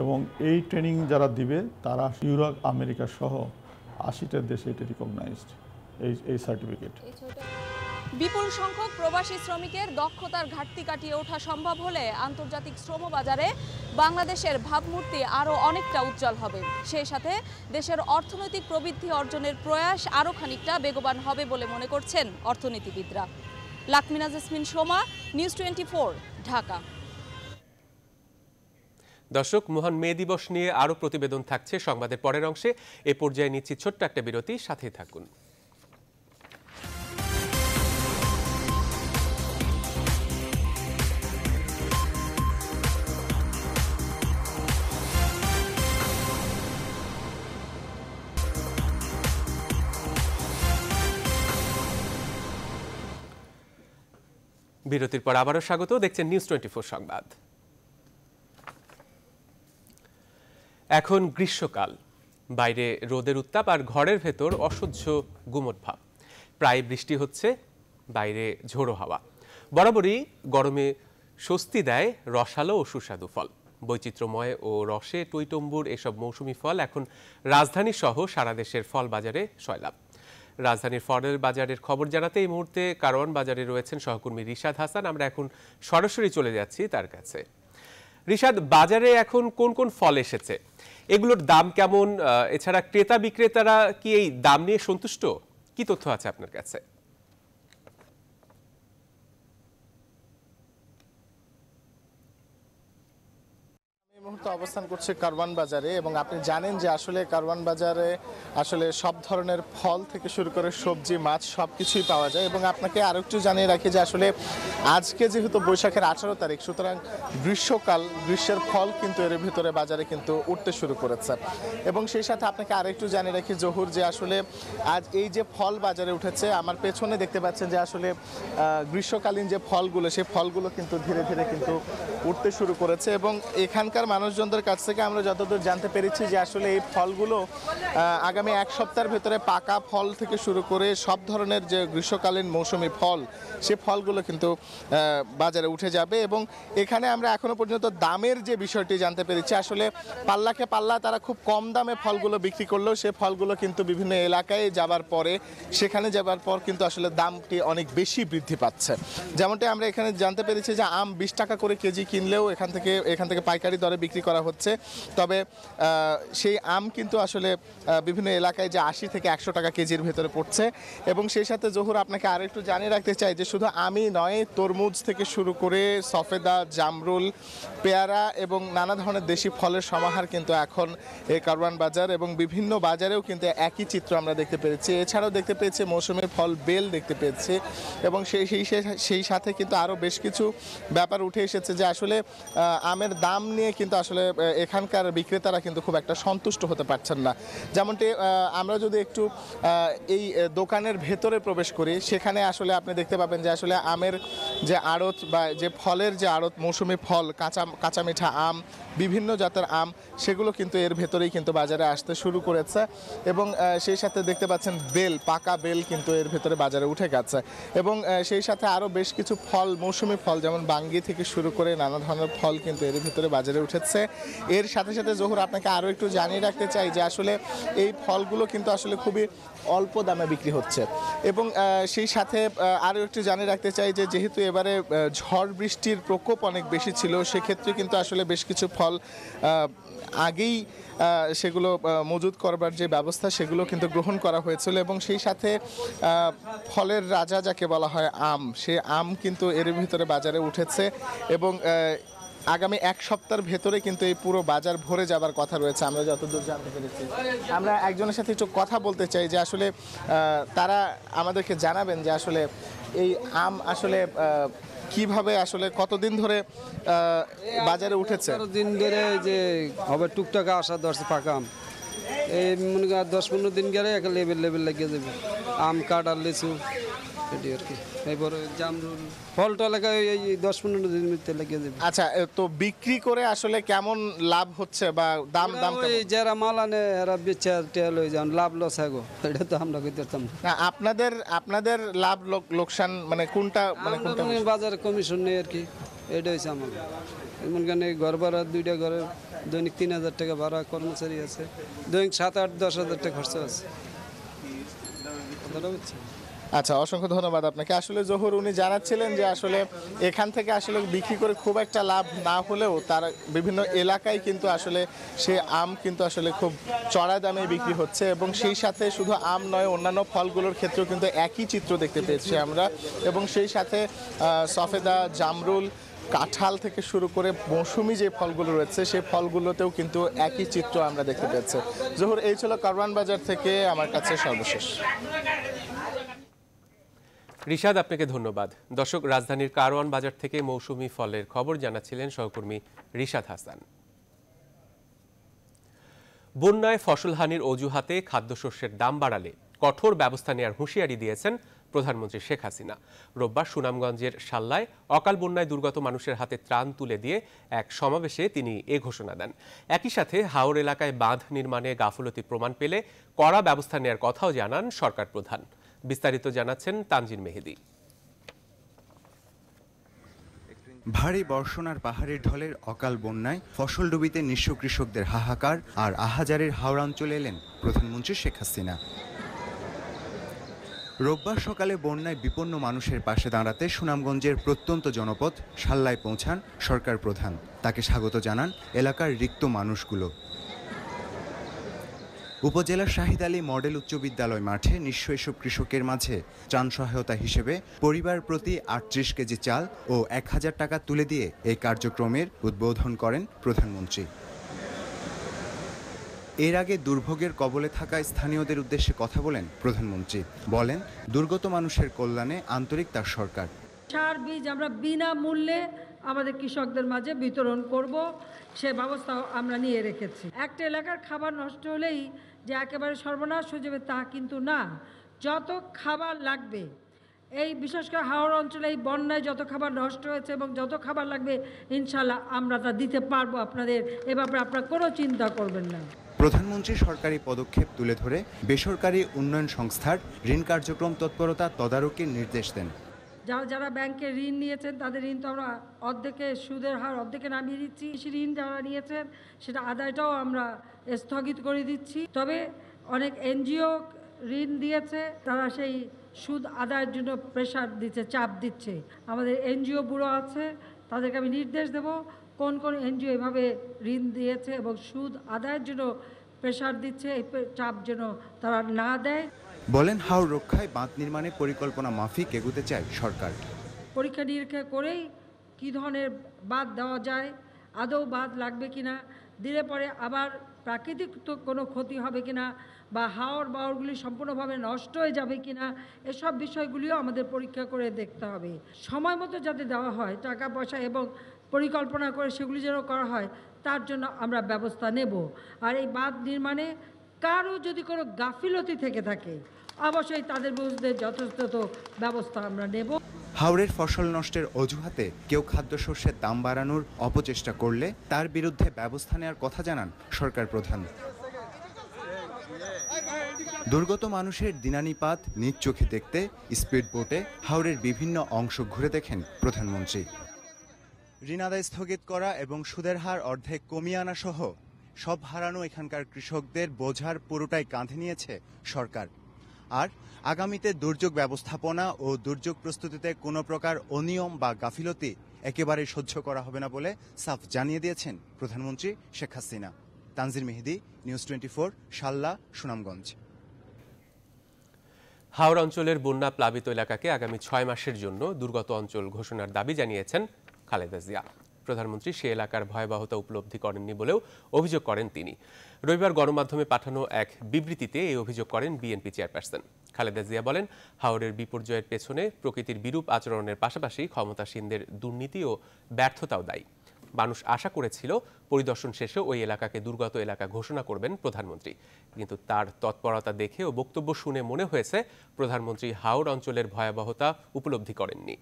এবং এই ট্রেনিং যারা দিবে তারা ইউরোপ আমেরিকা সহ আশিটা দেশে এটি রিকগনাইজড এই এই সার্টিফিকেট বিপুল সংখ্যক প্রবাসী শ্রমিকের দক্ষতার ঘাটতি কাটিয়ে ওঠা সম্ভব হলে আন্তর্জাতিক শ্রম বাজারে বাংলাদেশের ভাবমূর্তি আরও অনেকটা উজ্জ্বল হবে সেই সাথে দেশের অর্থনৈতিক প্রবৃদ্ধি অর্জনের প্রয়াস আরও খানিকটা বেগবান হবে বলে মনে করছেন অর্থনীতিবিদরা লাকমিনা জাসমিন সোমা নিউজ টোয়েন্টি ঢাকা দর্শক মহান মে দিবস নিয়ে আরও প্রতিবেদন থাকছে সংবাদের পরের অংশে এ পর্যায়ে নিচ্ছি ছোট্ট একটা বিরতি সাথেই থাকুন বিরতির পর আবারও স্বাগত দেখছেন নিউজ টোয়েন্টি সংবাদ এখন গ্রীষ্মকাল বাইরে রোদের উত্তাপ আর ঘরের ভেতর অসহ্য গুমট ভাব প্রায় বৃষ্টি হচ্ছে বাইরে ঝোড়ো হাওয়া বরাবরই গরমে স্বস্তি দেয় রসালো ও সুস্বাদু ফল বৈচিত্র্যময় ও রসে টৈটম্বুর এসব মৌসুমি ফল এখন রাজধানী সহ সারা দেশের ফল বাজারে সয়লাভ রাজধানীর ফরেল বাজারের খবর জানাতে এই মুহূর্তে কারওয়ান বাজারে রয়েছেন সহকর্মী রিশাদ হাসান আমরা এখন সরাসরি চলে যাচ্ছি তার কাছে রিশাদ বাজারে এখন কোন কোন ফল এসেছে এগুলোর দাম কেমন এছাড়া ক্রেতা বিক্রেতারা কি এই দাম নিয়ে সন্তুষ্ট কি তথ্য আছে আপনার কাছে মুহূর্তে অবস্থান করছে কারওয়ান বাজারে এবং আপনি জানেন যে আসলে কারওয়ান বাজারে আসলে সব ধরনের ফল থেকে শুরু করে সবজি মাছ সব কিছুই পাওয়া যায় এবং আপনাকে আরও একটু জানিয়ে রাখি যে আসলে আজকে যেহেতু বৈশাখের আঠারো তারিখ সুতরাং গ্রীষ্মকাল গ্রীষ্মের ফল কিন্তু এর ভিতরে বাজারে কিন্তু উঠতে শুরু করেছে এবং সেই সাথে আপনাকে আরেকটু জানিয়ে রাখি জহুর যে আসলে আজ এই যে ফল বাজারে উঠেছে আমার পেছনে দেখতে পাচ্ছেন যে আসলে গ্রীষ্মকালীন যে ফলগুলো সেই ফলগুলো কিন্তু ধীরে ধীরে কিন্তু উঠতে শুরু করেছে এবং এখানকার মানুষ মানুষজনদের কাছ থেকে আমরা যতদূর জানতে পেরেছি যে আসলে এই ফলগুলো আগামী এক সপ্তাহের ভেতরে পাকা ফল থেকে শুরু করে সব ধরনের যে গ্রীষ্মকালীন মৌসুমি ফল সে ফলগুলো কিন্তু বাজারে উঠে যাবে এবং এখানে আমরা এখনও পর্যন্ত দামের যে বিষয়টি জানতে পেরেছি আসলে পাল্লাকে পাল্লা তারা খুব কম দামে ফলগুলো বিক্রি করলেও সে ফলগুলো কিন্তু বিভিন্ন এলাকায় যাবার পরে সেখানে যাবার পর কিন্তু আসলে দামটি অনেক বেশি বৃদ্ধি পাচ্ছে যেমনটি আমরা এখানে জানতে পেরেছি যে আম বিশ টাকা করে কেজি কিনলেও এখান থেকে এখান থেকে পাইকারি দরে বিক্রি বিক্রি করা হচ্ছে তবে সেই আম কিন্তু আসলে বিভিন্ন এলাকায় যে আশি থেকে একশো টাকা কেজির ভেতরে পড়ছে এবং সেই সাথে জহুর আপনাকে আরও একটু জানিয়ে রাখতে চাই যে শুধু আমই নয় তরমুজ থেকে শুরু করে সফেদা জামরুল পেয়ারা এবং নানা ধরনের দেশি ফলের সমাহার কিন্তু এখন এই কারওয়ান বাজার এবং বিভিন্ন বাজারেও কিন্তু একই চিত্র আমরা দেখতে পেরেছি এছাড়াও দেখতে পেয়েছি মৌসুমের ফল বেল দেখতে পেয়েছি এবং সেই সেই সেই সাথে কিন্তু আরও বেশ কিছু ব্যাপার উঠে এসেছে যে আসলে আমের দাম নিয়ে কিন্তু আসলে এখানকার বিক্রেতারা কিন্তু খুব একটা সন্তুষ্ট হতে পারছেন না যেমনটি আমরা যদি একটু এই দোকানের ভেতরে প্রবেশ করি সেখানে আসলে আপনি দেখতে পাবেন যে আসলে আমের যে আড়ত বা যে ফলের যে আড়ত মৌসুমি ফল কাঁচা কাঁচা মিঠা আম বিভিন্ন জাতের আম সেগুলো কিন্তু এর ভেতরেই কিন্তু বাজারে আসতে শুরু করেছে এবং সেই সাথে দেখতে পাচ্ছেন বেল পাকা বেল কিন্তু এর ভেতরে বাজারে উঠে গেছে এবং সেই সাথে আরও বেশ কিছু ফল মৌসুমি ফল যেমন বাঙ্গি থেকে শুরু করে নানা ধরনের ফল কিন্তু এর ভেতরে বাজারে উঠেছে হচ্ছে এর সাথে সাথে জহুর আপনাকে আরও একটু জানিয়ে রাখতে চাই যে আসলে এই ফলগুলো কিন্তু আসলে খুবই অল্প দামে বিক্রি হচ্ছে এবং সেই সাথে আরও একটু জানিয়ে রাখতে চাই যে যেহেতু এবারে ঝড় বৃষ্টির প্রকোপ অনেক বেশি ছিল সেক্ষেত্রে কিন্তু আসলে বেশ কিছু ফল আগেই সেগুলো মজুদ করবার যে ব্যবস্থা সেগুলো কিন্তু গ্রহণ করা হয়েছিল এবং সেই সাথে ফলের রাজা যাকে বলা হয় আম সে আম কিন্তু এর ভিতরে বাজারে উঠেছে এবং আগামী এক সপ্তাহের ভেতরে কিন্তু এই পুরো বাজার ভরে যাবার কথা রয়েছে আমরা যতদূর জানতে পেরেছি আমরা একজনের সাথে একটু কথা বলতে চাই যে আসলে তারা আমাদেরকে জানাবেন যে আসলে এই আম আসলে কিভাবে আসলে কতদিন ধরে বাজারে উঠেছে দিন ধরে যে হবে টুকটাক আসা দশ পাকা আম এই মনে দশ পনেরো দিন গেলে একটা লেবেল লেবেল লাগিয়ে যাবে আম কাঠ আর লিচু এটি আর কি এরপর জামরুল ফল টল এই দশ পনেরো দিন মধ্যে লেগে যাবে আচ্ছা তো বিক্রি করে আসলে কেমন লাভ হচ্ছে বা দাম দাম যারা মাল আনে এরা বেচে টেল হয়ে যান লাভ লস আগো এটা তো আমরা কইতে আপনাদের আপনাদের লাভ লোকসান মানে কোনটা মানে কোনটা বাজারে কমিশন নেই আর কি এটা হয়েছে আমার এমন কেন ঘর ভাড়া দুইটা ঘরের দৈনিক তিন হাজার টাকা ভাড়া কর্মচারী আছে দৈনিক সাত আট দশ হাজার টাকা খরচা আছে কথাটা বুঝছি আচ্ছা অসংখ্য ধন্যবাদ আপনাকে আসলে জহুর উনি জানাচ্ছিলেন যে আসলে এখান থেকে আসলে বিক্রি করে খুব একটা লাভ না হলেও তার বিভিন্ন এলাকায় কিন্তু আসলে সে আম কিন্তু আসলে খুব চড়া দামে বিক্রি হচ্ছে এবং সেই সাথে শুধু আম নয় অন্যান্য ফলগুলোর ক্ষেত্রেও কিন্তু একই চিত্র দেখতে পেয়েছি আমরা এবং সেই সাথে সফেদা জামরুল কাঁঠাল থেকে শুরু করে মৌসুমি যে ফলগুলো রয়েছে সেই ফলগুলোতেও কিন্তু একই চিত্র আমরা দেখতে পেয়েছি জহুর এই ছিল কারওয়ান বাজার থেকে আমার কাছে সর্বশেষ ঋষাদ আপনাকে ধন্যবাদ দর্শক রাজধানীর কারওয়ান বাজার থেকে মৌসুমি ফলের খবর জানাচ্ছিলেন সহকর্মী রিশাদ হাসান বন্যায় ফসলহানির অজুহাতে খাদ্যশস্যের দাম বাড়ালে কঠোর ব্যবস্থা নেওয়ার হুঁশিয়ারি দিয়েছেন প্রধানমন্ত্রী শেখ হাসিনা রোববার সুনামগঞ্জের সাল্লায় অকাল বন্যায় দুর্গত মানুষের হাতে ত্রাণ তুলে দিয়ে এক সমাবেশে তিনি এ ঘোষণা দেন একই সাথে হাওর এলাকায় বাঁধ নির্মাণে গাফলতি প্রমাণ পেলে কড়া ব্যবস্থা নেয়ার কথাও জানান সরকার প্রধান বিস্তারিত জানাচ্ছেন তানজিন মেহেদি ভারী বর্ষণার পাহাড়ের ঢলের অকাল বন্যায় ফসল ডুবিতে নিঃস্ব কৃষকদের হাহাকার আর আহাজারের হাওড়াঞ্চলে এলেন প্রধানমন্ত্রী শেখ হাসিনা রোববার সকালে বন্যায় বিপন্ন মানুষের পাশে দাঁড়াতে সুনামগঞ্জের প্রত্যন্ত জনপদ সাল্লায় পৌঁছান সরকার প্রধান তাকে স্বাগত জানান এলাকার রিক্ত মানুষগুলো উপজেলার শাহিদ আলী মডেল উচ্চ বিদ্যালয় মাঠে নিঃস্ব এসব কৃষকের মাঝে ত্রাণ সহায়তা হিসেবে পরিবার প্রতি আটত্রিশ কেজি চাল ও এক হাজার টাকা তুলে দিয়ে এই কার্যক্রমের উদ্বোধন করেন প্রধানমন্ত্রী এর আগে দুর্ভোগের কবলে থাকা স্থানীয়দের উদ্দেশ্যে কথা বলেন প্রধানমন্ত্রী বলেন দুর্গত মানুষের কল্যাণে আন্তরিক তার সরকার সার বীজ আমরা বিনামূল্যে আমাদের কৃষকদের মাঝে বিতরণ করব সে ব্যবস্থা আমরা নিয়ে রেখেছি একটা এলাকার খাবার নষ্ট হলেই যে একেবারে সর্বনাশ হয়ে যাবে তা কিন্তু না যত খাবার লাগবে এই বিশেষ করে হাওড়া অঞ্চলে এই বন্যায় যত খাবার নষ্ট হয়েছে এবং যত খাবার লাগবে ইনশাল্লাহ আমরা তা দিতে পারবো আপনাদের এ ব্যাপারে আপনারা কোনো চিন্তা করবেন না প্রধানমন্ত্রী সরকারি পদক্ষেপ তুলে ধরে বেসরকারি উন্নয়ন সংস্থার ঋণ কার্যক্রম তৎপরতা তদারকির নির্দেশ দেন যারা যারা ব্যাংকে ঋণ নিয়েছেন তাদের ঋণ তো আমরা অর্ধেকে সুদের হার অর্ধেকে নামিয়ে দিচ্ছি কৃষি ঋণ যারা নিয়েছেন সেটা আদায়টাও আমরা স্থগিত করে দিচ্ছি তবে অনেক এনজিও ঋণ দিয়েছে তারা সেই সুদ আদায়ের জন্য প্রেশার দিচ্ছে চাপ দিচ্ছে আমাদের এনজিও ব্যুরো আছে তাদেরকে আমি নির্দেশ দেব কোন কোন এনজিও এভাবে ঋণ দিয়েছে এবং সুদ আদায়ের জন্য প্রেশার দিচ্ছে এই চাপ যেন তারা না দেয় বলেন হাওর রক্ষায় বাঁধ নির্মাণে পরিকল্পনা মাফিক এগুতে চায় সরকার পরীক্ষা নিরীক্ষা করেই কী ধরনের বাঁধ দেওয়া যায় আদৌ বাঁধ লাগবে কি না দিলে পরে আবার প্রাকৃতিক তো কোনো ক্ষতি হবে কি না বা হাওড় বাওড়গুলি সম্পূর্ণভাবে নষ্ট হয়ে যাবে কি না এসব বিষয়গুলিও আমাদের পরীক্ষা করে দেখতে হবে সময় মতো যাতে দেওয়া হয় টাকা পয়সা এবং পরিকল্পনা করে সেগুলি যেন করা হয় তার জন্য আমরা ব্যবস্থা নেব আর এই বাঁধ নির্মাণে কারও যদি কোনো গাফিলতি থেকে থাকে অবশ্যই তাদের বিরুদ্ধে যথাযথ ব্যবস্থা আমরা নেব হাওড়ের ফসল নষ্টের অজুহাতে কেউ খাদ্যশস্যের দাম বাড়ানোর অপচেষ্টা করলে তার বিরুদ্ধে ব্যবস্থা নেওয়ার কথা জানান সরকার প্রধান দুর্গত মানুষের দিনানিপাত নিজ চোখে দেখতে স্পিড বোটে হাওড়ের বিভিন্ন অংশ ঘুরে দেখেন প্রধানমন্ত্রী ঋণাদায় স্থগিত করা এবং সুদের হার অর্ধেক কমিয়ে আনা সহ সব হারানো এখানকার কৃষকদের বোঝার পুরোটাই কাঁধে নিয়েছে সরকার আর আগামীতে দুর্যোগ ব্যবস্থাপনা ও দুর্যোগ প্রস্তুতিতে কোনো প্রকার অনিয়ম বা গাফিলতি একেবারে সহ্য করা হবে না বলে সাফ জানিয়ে দিয়েছেন প্রধানমন্ত্রী Sheikh Hasina Tanzir Mehedi news twenty four Shalla Sunamganj হাওড় অঞ্চলের বন্যা প্লাবিত এলাকাকে আগামী ছয় মাসের জন্য দুর্গত অঞ্চল ঘোষণার দাবি জানিয়েছেন খালেদা জিয়া প্রধানমন্ত্রী সে এলাকার ভয়াবহতা উপলব্ধি করেননি বলেও অভিযোগ করেন তিনি রবিবার গণমাধ্যমে পাঠানো এক বিবৃতিতে এই অভিযোগ করেন বিএনপি চেয়ারপারসন খালেদা জিয়া বলেন হাওরের বিপর্যয়ের পেছনে প্রকৃতির বিরূপ আচরণের পাশাপাশি ক্ষমতাসীনদের দুর্নীতি ও ব্যর্থতাও দায়ী মানুষ আশা করেছিল পরিদর্শন শেষে ওই এলাকাকে দুর্গত এলাকা ঘোষণা করবেন প্রধানমন্ত্রী কিন্তু তার তৎপরতা দেখে ও বক্তব্য শুনে মনে হয়েছে প্রধানমন্ত্রী হাওড় অঞ্চলের ভয়াবহতা উপলব্ধি করেননি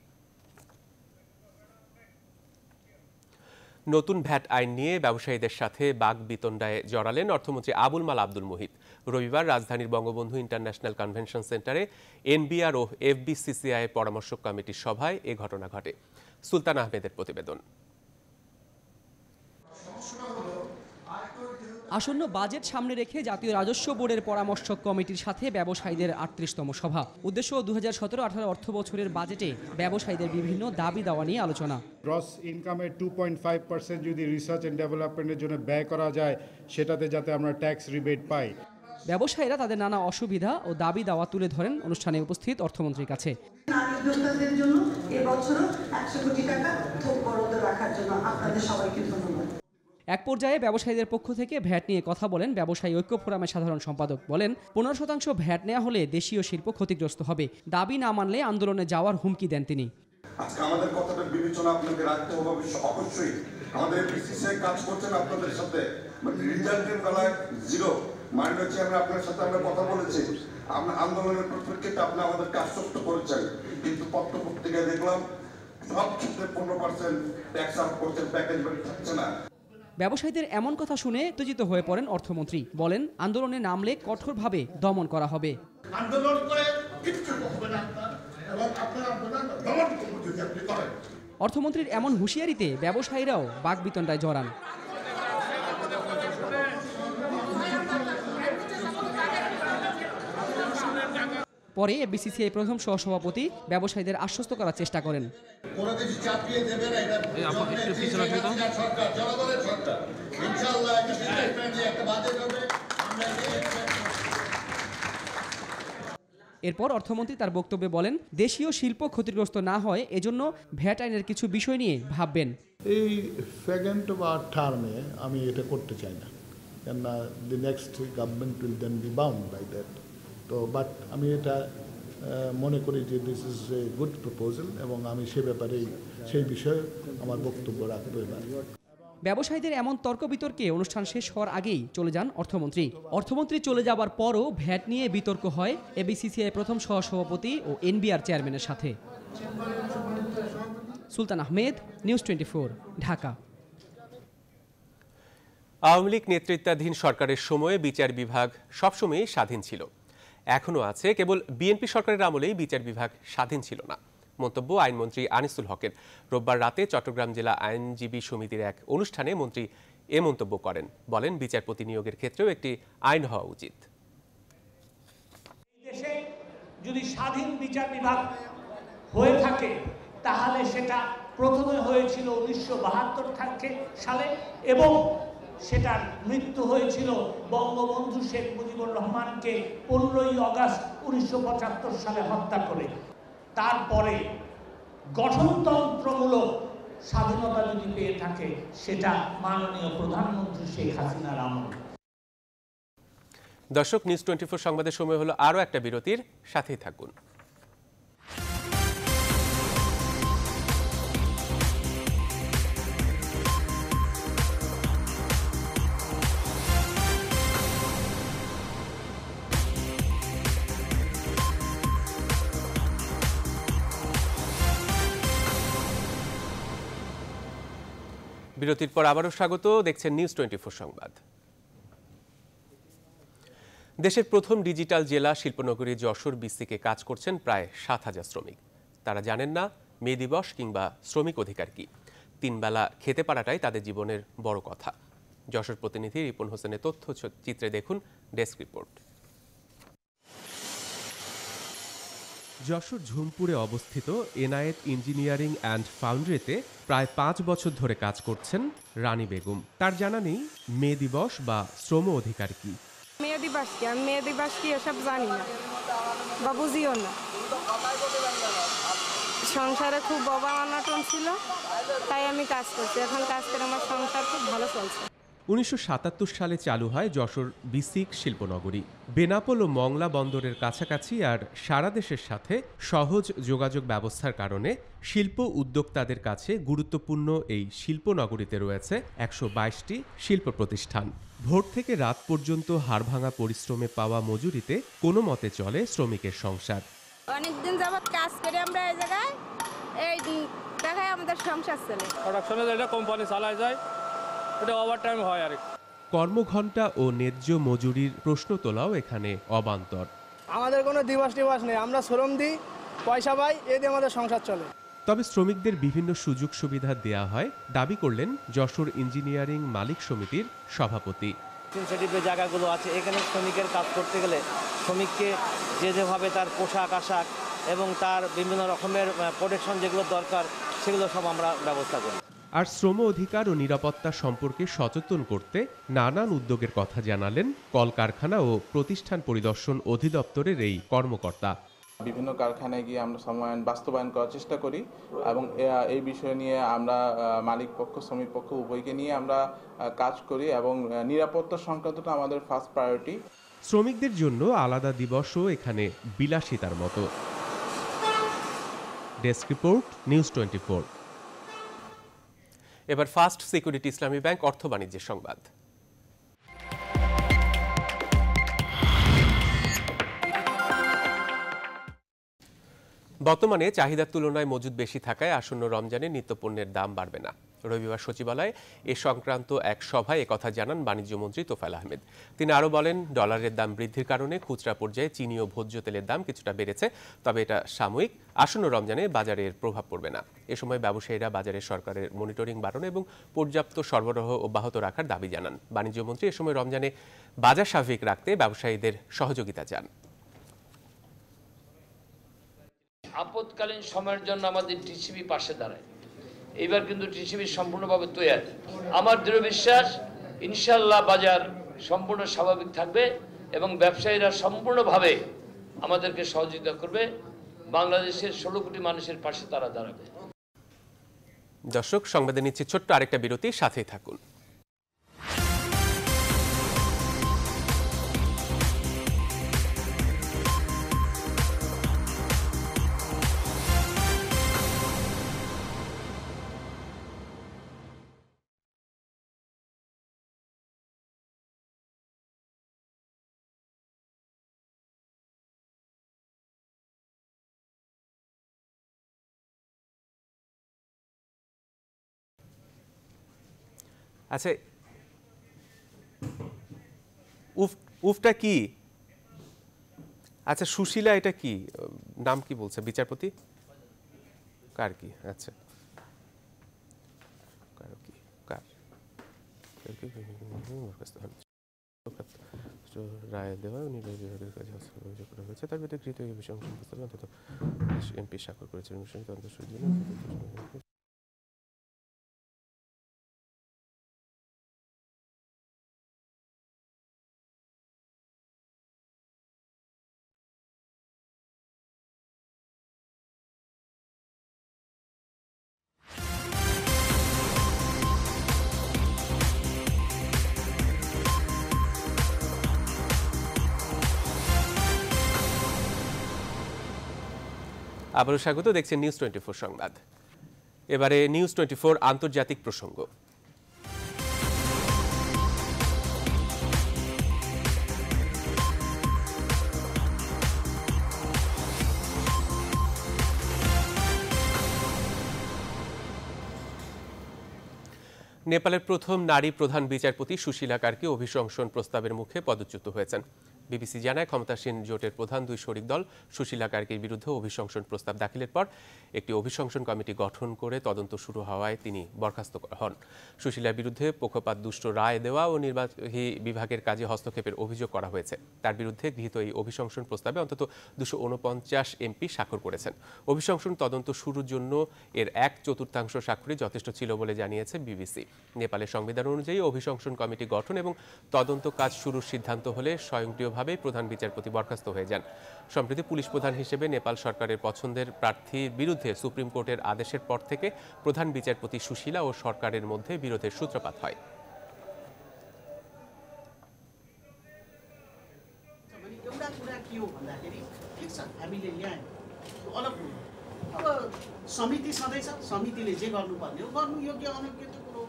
নতুন ভ্যাট আইন নিয়ে ব্যবসায়ীদের সাথে বাগ বিতণ্ডায় জড়ালেন অর্থমন্ত্রী আবুল মাল আব্দুল মুহিত রবিবার রাজধানীর বঙ্গবন্ধু ইন্টারন্যাশনাল কনভেনশন সেন্টারে এনবিআর ও এফবিসিসিআই পরামর্শক কমিটির সভায় এ ঘটনা ঘটে সুলতান আহমেদের প্রতিবেদন আসন্ন বাজেট সামনে রেখে জাতীয় রাজস্ব বোর্ডের পরামর্শ কমিটির সাথে ব্যবসায়ীদের আটত্রিশতম সভা উদ্দেশ্য দু হাজার সতেরো আঠারো অর্থ বছরের বাজেটে ব্যবসায়ীদের বিভিন্ন দাবি দাওয়া নিয়ে আলোচনা গ্রস ইনকামের টু পয়েন্ট ফাইভ পার্সেন্ট যদি রিসার্চ অ্যান্ড ডেভেলপমেন্টের জন্য ব্যয় করা যায় সেটাতে যাতে আমরা ট্যাক্স রিবেট পাই ব্যবসায়ীরা তাদের নানা অসুবিধা ও দাবি দাওয়া তুলে ধরেন অনুষ্ঠানে উপস্থিত অর্থমন্ত্রীর কাছে জন্য এবছরও একশো কোটি টাকা রাখার জন্য আপনাদের সবাইকে ধন্যবাদ এক পর্যায়ে ব্যবসায়ীদের পক্ষ থেকে ভ্যাট নিয়ে কথা বলেন ব্যবসায়ী ঐক্য ফোরামের সাধারণ সম্পাদক বলেন পনেরো শতাংশ ভ্যাট নেওয়া হলে দেশীয় শিল্প ক্ষতিগ্রস্ত হবে দাবি না মানলে আন্দোলনে যাওয়ার হুমকি দেন তিনি আজকে আমাদের কথাটা বিবেচনা আপনাদের রাখতে হবে অবশ্যই আমাদের কাজ করছেন আপনাদের সাথে মানে রিজাল্টের বেলায় জিরো আপনার সাথে আমরা কথা বলেছি আমরা আন্দোলনের আপনি করেছেন কিন্তু পত্র পত্রিকায় দেখলাম সব ক্ষেত্রে পনেরো পার্সেন্ট ট্যাক্স আপ করছেন প্যাকেজ বাড়ি থাকছে না ব্যবসায়ীদের এমন কথা শুনে উত্তেজিত হয়ে পড়েন অর্থমন্ত্রী বলেন আন্দোলনে নামলে কঠোরভাবে দমন করা হবে অর্থমন্ত্রীর এমন হুঁশিয়ারিতে ব্যবসায়ীরাও বাকবিতণ্ডায় জড়ান পরে বিসিসিআই প্রথম সহসভাপতি ব্যবসায়ীদের আশ্বস্ত করার চেষ্টা করেন এরপর অর্থমন্ত্রী তার বক্তব্যে বলেন দেশীয় শিল্প ক্ষতিগ্রস্ত না হয় এজন্য ভ্যাট আইনের কিছু বিষয় নিয়ে ভাববেন এই সেকেন্ড বা টার্মে আমি এটা করতে চাই না কেননা the next government will then be bound by that তো বাট আমি এটা মনে করি যে this is a good proposal এবং আমি সে ব্যাপারেই সেই বিষয়ে আমার বক্তব্য রাখবো এবার ব্যবসায়ীদের এমন তর্ক বিতর্কে অনুষ্ঠান শেষ হওয়ার আগেই চলে যান অর্থমন্ত্রী অর্থমন্ত্রী চলে যাবার পরও ভ্যাট নিয়ে বিতর্ক হয় এবিসিসিআই প্রথম সহসভাপতি ও এনবিআর চেয়ারম্যানের সাথে Sultan Ahmed news twenty four Dhaka Awami League নেতৃত্বাধীন সরকারের সময়ে বিচার বিভাগ সবসময়ই স্বাধীন ছিল এখনও আছে কেবল বিএনপি সরকারের আমলেই বিচার বিভাগ স্বাধীন ছিল না মন্তব্য আইনমন্ত্রী আনিসুল হকের রোববার রাতে চট্টগ্রাম জেলা আইনজীবী সমিতির এক অনুষ্ঠানে মন্ত্রী এ মন্তব্য করেন বলেন বিচারপতি নিয়োগের ক্ষেত্রেও একটি আইন হওয়া উচিত দেশে যদি স্বাধীন বিচার বিভাগ হয়ে থাকে তাহলে সেটা প্রথমে হয়েছিল উনিশশো বাহাত্তর সালে এবং সেটার মৃত্যু হয়েছিল বঙ্গবন্ধু শেখ মুজিবুর রহমানকে পনেরোই অগাস্ট উনিশশো সালে হত্যা করে তারপরে গঠনতন্ত্রমূলক স্বাধীনতা যদি পেয়ে থাকে সেটা মাননীয় প্রধানমন্ত্রী শেখ হাসিনার আমল দর্শক নিউজ টোয়েন্টি ফোর সংবাদের সময় হলো আরও একটা বিরতির সাথেই থাকুন বিরতির পর আবারও স্বাগত দেখছেন নিউজ টোয়েন্টি সংবাদ দেশের প্রথম ডিজিটাল জেলা শিল্পনগরী যশোর বিসিকে কাজ করছেন প্রায় সাত হাজার শ্রমিক তারা জানেন না মে দিবস কিংবা শ্রমিক অধিকার কি তিনবেলা খেতে পারাটাই তাদের জীবনের বড় কথা যশোর প্রতিনিধি রিপন হোসেনের তথ্য চিত্রে দেখুন ডেস্ক রিপোর্ট যশোর ঝুমপুরে অবস্থিত এনায়েত ইঞ্জিনিয়ারিং অ্যান্ড ফাউন্ড্রিতে প্রায় পাঁচ বছর ধরে কাজ করছেন রানী বেগম তার জানা নেই মে দিবস বা শ্রম অধিকার কি মেয়ে দিবস কি আমি মেয়ে দিবস কি এসব জানি না বা বুঝিও না সংসারে খুব অভাব অনাটন ছিল তাই আমি কাজ করছি এখন কাজ করে আমার সংসার খুব ভালো চলছে উনিশশো সালে চালু হয় যশোর বিসিক শিল্পনগরী বেনাপোল ও মংলা বন্দরের কাছাকাছি আর সারা দেশের সাথে সহজ যোগাযোগ ব্যবস্থার কারণে শিল্প উদ্যোক্তাদের কাছে গুরুত্বপূর্ণ এই শিল্পনগরীতে রয়েছে একশো বাইশটি শিল্প প্রতিষ্ঠান ভোর থেকে রাত পর্যন্ত হাড়ভাঙা পরিশ্রমে পাওয়া মজুরিতে কোনো মতে চলে শ্রমিকের সংসার অনেকদিন যাবৎ কাজ করে আমরা এই জায়গায় এই দেখায় আমাদের সংসার চলে প্রোডাকশনে যেটা কোম্পানি চালায় যায় ওটা ওভার হয় আর কর্মঘণ্টা ও ন্যায্য মজুরির প্রশ্ন তোলাও এখানে অবান্তর আমাদের কোনো দিবস টিবাস নেই আমরা শ্রম দিই পয়সা পাই এ দিয়ে আমাদের সংসার চলে তবে শ্রমিকদের বিভিন্ন সুযোগ সুবিধা দেয়া হয় দাবি করলেন যশোর ইঞ্জিনিয়ারিং মালিক সমিতির সভাপতি যে জায়গাগুলো আছে এখানে শ্রমিকের কাজ করতে গেলে শ্রমিককে যে যেভাবে তার পোশাক আশাক এবং তার বিভিন্ন রকমের প্রোটেকশন যেগুলো দরকার সেগুলো সব আমরা ব্যবস্থা করি আর শ্রম অধিকার ও নিরাপত্তা সম্পর্কে সচেতন করতে নানান উদ্যোগের কথা জানালেন কলকারখানা ও প্রতিষ্ঠান পরিদর্শন অধিদপ্তরের এই কর্মকর্তা বিভিন্ন কারখানায় গিয়ে আমরা সময় বাস্তবায়ন করার চেষ্টা করি এবং এই বিষয় নিয়ে আমরা মালিক পক্ষ শ্রমিক পক্ষ উভয়কে নিয়ে আমরা কাজ করি এবং নিরাপত্তা সংক্রান্তটা আমাদের ফার্স্ট প্রায়োরিটি শ্রমিকদের জন্য আলাদা দিবসও এখানে বিলাসিতার মতো ডেস্ক রিপোর্ট নিউজ টোয়েন্টি এবার ফার্স্ট সিকিউরিটি ইসলামী ব্যাংক অর্থ বাণিজ্যের সংবাদ বর্তমানে চাহিদার তুলনায় মজুদ বেশি থাকায় আসন্ন রমজানে নিত্যপণ্যের দাম বাড়বে না রবিবার সচিবালয়ে এ সংক্রান্ত এক সভায় একথা জানান বাণিজ্যমন্ত্রী তোফাল আহমেদ তিনি আরও বলেন ডলারের দাম বৃদ্ধির কারণে খুচরা পর্যায়ে চিনি ও ভোজ্য তেলের দাম কিছুটা বেড়েছে তবে এটা সাময়িক আসন্ন রমজানে বাজারের প্রভাব পড়বে না এ সময় ব্যবসায়ীরা বাজারে সরকারের মনিটরিং বাড়ানো এবং পর্যাপ্ত সরবরাহ অব্যাহত রাখার দাবি জানান বাণিজ্যমন্ত্রী এ সময় রমজানে বাজার স্বাভাবিক রাখতে ব্যবসায়ীদের সহযোগিতা চান আপদকালীন সময়ের জন্য আমাদের টিসিবি পাশে দাঁড়ায় এবার কিন্তু টিসিবি সম্পূর্ণভাবে তৈরি আমার দৃঢ় বিশ্বাস ইনশাল্লাহ বাজার সম্পূর্ণ স্বাভাবিক থাকবে এবং ব্যবসায়ীরা সম্পূর্ণভাবে আমাদেরকে সহযোগিতা করবে বাংলাদেশের ষোলো কোটি মানুষের পাশে তারা দাঁড়াবে দর্শক সংবাদে নিচ্ছে ছোট্ট আরেকটা বিরতি সাথেই থাকুন আচ্ছা উফ উফটা কি আচ্ছা সুশীলা এটা কি নাম কি বলছে বিচারপতি কার কি আচ্ছা কার রায় দেওয়া নির্বাচনের কাজে অভিযোগ করা হয়েছে তার ভিতরে এই বিষয়ে অংশ অন্তত এমপি স্বাক্ষর করেছিলেন আবারও স্বাগত দেখছেন নিউজ টোয়েন্টি ফোর সংবাদ এবারে নিউজ টোয়েন্টি ফোর আন্তর্জাতিক প্রসঙ্গ নেপালের প্রথম নারী প্রধান বিচারপতি সুশীলা কার্কে অভিশংসন প্রস্তাবের মুখে পদচ্যুত হয়েছেন বিবিসি জানায় ক্ষমতাসীন জোটের প্রধান দুই শরিক দল সুশীলা কার্কির বিরুদ্ধে অভিশংসন প্রস্তাব দাখিলের পর একটি অভিশংসন কমিটি গঠন করে তদন্ত শুরু হওয়ায় তিনি বরখাস্ত হন সুশীলার বিরুদ্ধে পক্ষপাত দুষ্ট রায় দেওয়া ও নির্বাহী বিভাগের কাজে হস্তক্ষেপের অভিযোগ করা হয়েছে তার বিরুদ্ধে গৃহীত এই অভিশংসন প্রস্তাবে অন্তত দুশো উনপঞ্চাশ এমপি স্বাক্ষর করেছেন অভিশংসন তদন্ত শুরুর জন্য এর এক চতুর্থাংশ স্বাক্ষরই যথেষ্ট ছিল বলে জানিয়েছে বিবিসি নেপালের সংবিধান অনুযায়ী অভিশংসন কমিটি গঠন এবং তদন্ত কাজ শুরুর সিদ্ধান্ত হলে স্বয়ংক্রিয় অবৈধভাবে প্রধান বিচারপতি বরখাস্ত হয়ে যান সম্প্রতি পুলিশ প্রধান হিসেবে নেপাল সরকারের পছন্দের প্রার্থীর বিরুদ্ধে সুপ্রিম কোর্টের আদেশের পর থেকে প্রধান বিচারপতি সুশীলা ও সরকারের মধ্যে বিরোধের সূত্রপাত হয় সমিতি সদস্য সমিতিলে যে গর্নু गर्नुपर्ने हो गर्नु योग्य अनज्ञ त्यो कुरो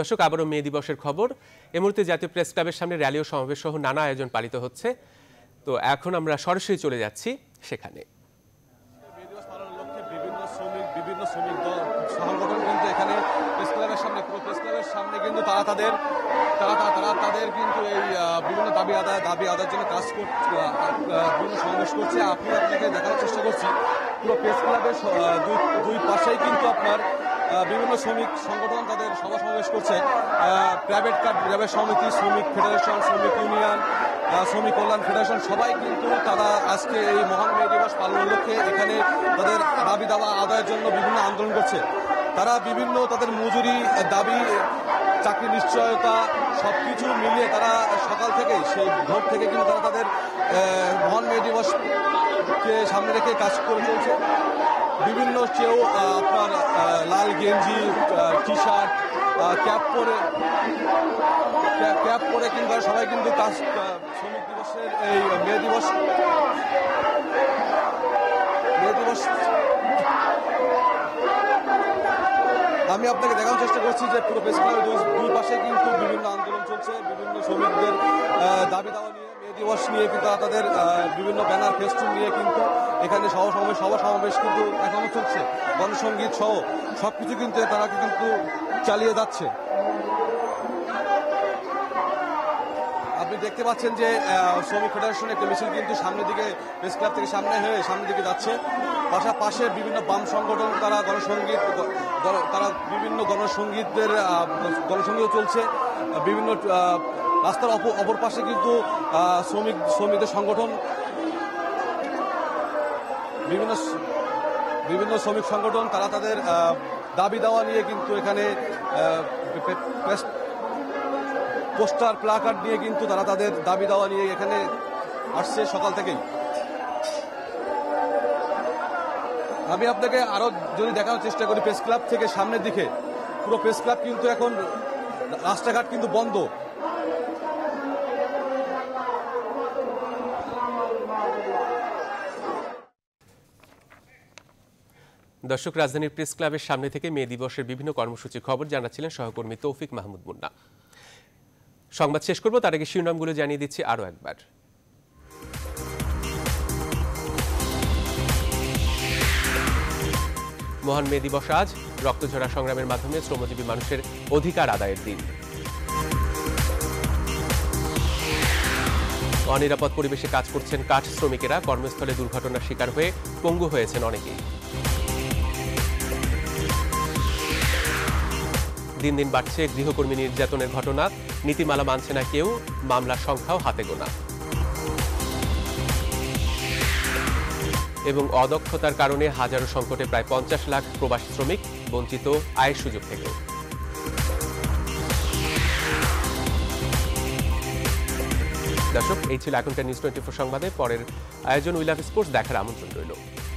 দর্শক আবারও মে দিবসের খবর এ মুহূর্তে জাতীয় প্রেস ক্লাবের সামনে র্যালি ও সমাবেশ সহ নানা আয়োজন পালিত হচ্ছে তো এখন আমরা সরাসরি চলে যাচ্ছি সেখানে বিভিন্ন শ্রমিক এখানে প্রেস ক্লাবের সামনে প্রেস ক্লাবের সামনে কিন্তু তারা তাদের তারা তারা তাদের কিন্তু এই বিভিন্ন দাবি আদায় দাবি জন্য কাজ বিভিন্ন সমাবেশ করছে চেষ্টা করছি দুই পাশেই কিন্তু আপনার বিভিন্ন শ্রমিক সংগঠন তাদের সভা সমাবেশ করছে প্রাইভেট কার গ্রামের সমিতি শ্রমিক ফেডারেশন শ্রমিক ইউনিয়ন শ্রমিক কল্যাণ ফেডারেশন সবাই কিন্তু তারা আজকে এই মহান মে দিবস পালন লক্ষ্যে এখানে তাদের দাবি দাওয়া আদায়ের জন্য বিভিন্ন আন্দোলন করছে তারা বিভিন্ন তাদের মজুরি দাবি চাকরি নিশ্চয়তা সব কিছু মিলিয়ে তারা সকাল থেকে সেই ভোট থেকে কিন্তু তারা তাদের মহান মে দিবসকে সামনে রেখে কাজ করে চলছে বিভিন্ন কেউ আপনার লাল গেঞ্জি টি শার্ট ক্যাপ পরে ক্যাপ পরে কিংবা সবাই কিন্তু কাজ শ্রমিক দিবসের এই মে দিবস মে দিবস আমি আপনাকে দেখানোর চেষ্টা করছি যে পুরো বেশ দুই পাশে কিন্তু বিভিন্ন আন্দোলন চলছে বিভিন্ন শ্রমিকদের দাবি দাওয়া নিয়ে দিবস নিয়ে কিন্তু তাদের বিভিন্ন ব্যানার ফেস্টুন নিয়ে কিন্তু এখানে সহ সমাবেশ সভা সমাবেশ কিন্তু এখনো চলছে গণসঙ্গীত সহ সব কিছু কিন্তু তারা কিন্তু চালিয়ে যাচ্ছে আপনি দেখতে পাচ্ছেন যে শ্রমিক ফেডারেশন একটি মিছিল কিন্তু সামনের দিকে প্রেস ক্লাব থেকে সামনে হয়ে সামনের দিকে যাচ্ছে পাশাপাশে বিভিন্ন বাম সংগঠন তারা গণসঙ্গীত তারা বিভিন্ন গণসঙ্গীতদের গণসঙ্গীত চলছে বিভিন্ন রাস্তার অপর পাশে কিন্তু শ্রমিক শ্রমিকদের সংগঠন বিভিন্ন বিভিন্ন শ্রমিক সংগঠন তারা তাদের দাবি দাওয়া নিয়ে কিন্তু এখানে পোস্টার প্লাকার্ড নিয়ে কিন্তু তারা তাদের দাবি দাওয়া নিয়ে এখানে আসছে সকাল থেকেই আমি আপনাকে আরও যদি দেখানোর চেষ্টা করি প্রেস ক্লাব থেকে সামনের দিকে পুরো প্রেস ক্লাব কিন্তু এখন রাস্তাঘাট কিন্তু বন্ধ দর্শক রাজধানীর প্রেস ক্লাবের সামনে থেকে মে দিবসের বিভিন্ন কর্মসূচির খবর জানাচ্ছিলেন সহকর্মী তৌফিক মাহমুদ মুন্না সংবাদ শেষ করব তার আগে শিরোনামগুলো জানিয়ে দিচ্ছি আরও একবার মহান মে দিবস আজ রক্তঝরা সংগ্রামের মাধ্যমে শ্রমজীবী মানুষের অধিকার আদায়ের দিন অনিরাপদ পরিবেশে কাজ করছেন কাঠ শ্রমিকেরা কর্মস্থলে দুর্ঘটনার শিকার হয়ে পঙ্গু হয়েছেন অনেকেই দিন দিন বাড়ছে গৃহকর্মী নির্যাতনের ঘটনা নীতিমালা মানছে না কেউ মামলার সংখ্যাও হাতে গোনা এবং অদক্ষতার কারণে হাজারো সংকটে প্রায় পঞ্চাশ লাখ প্রবাসী শ্রমিক বঞ্চিত আয়ের সুযোগ থেকে দর্শক এই ছিল এখনকার নিউজ টোয়েন্টি ফোর সংবাদে পরের আয়োজন উইলাভ স্পোর্টস দেখার আমন্ত্রণ রইল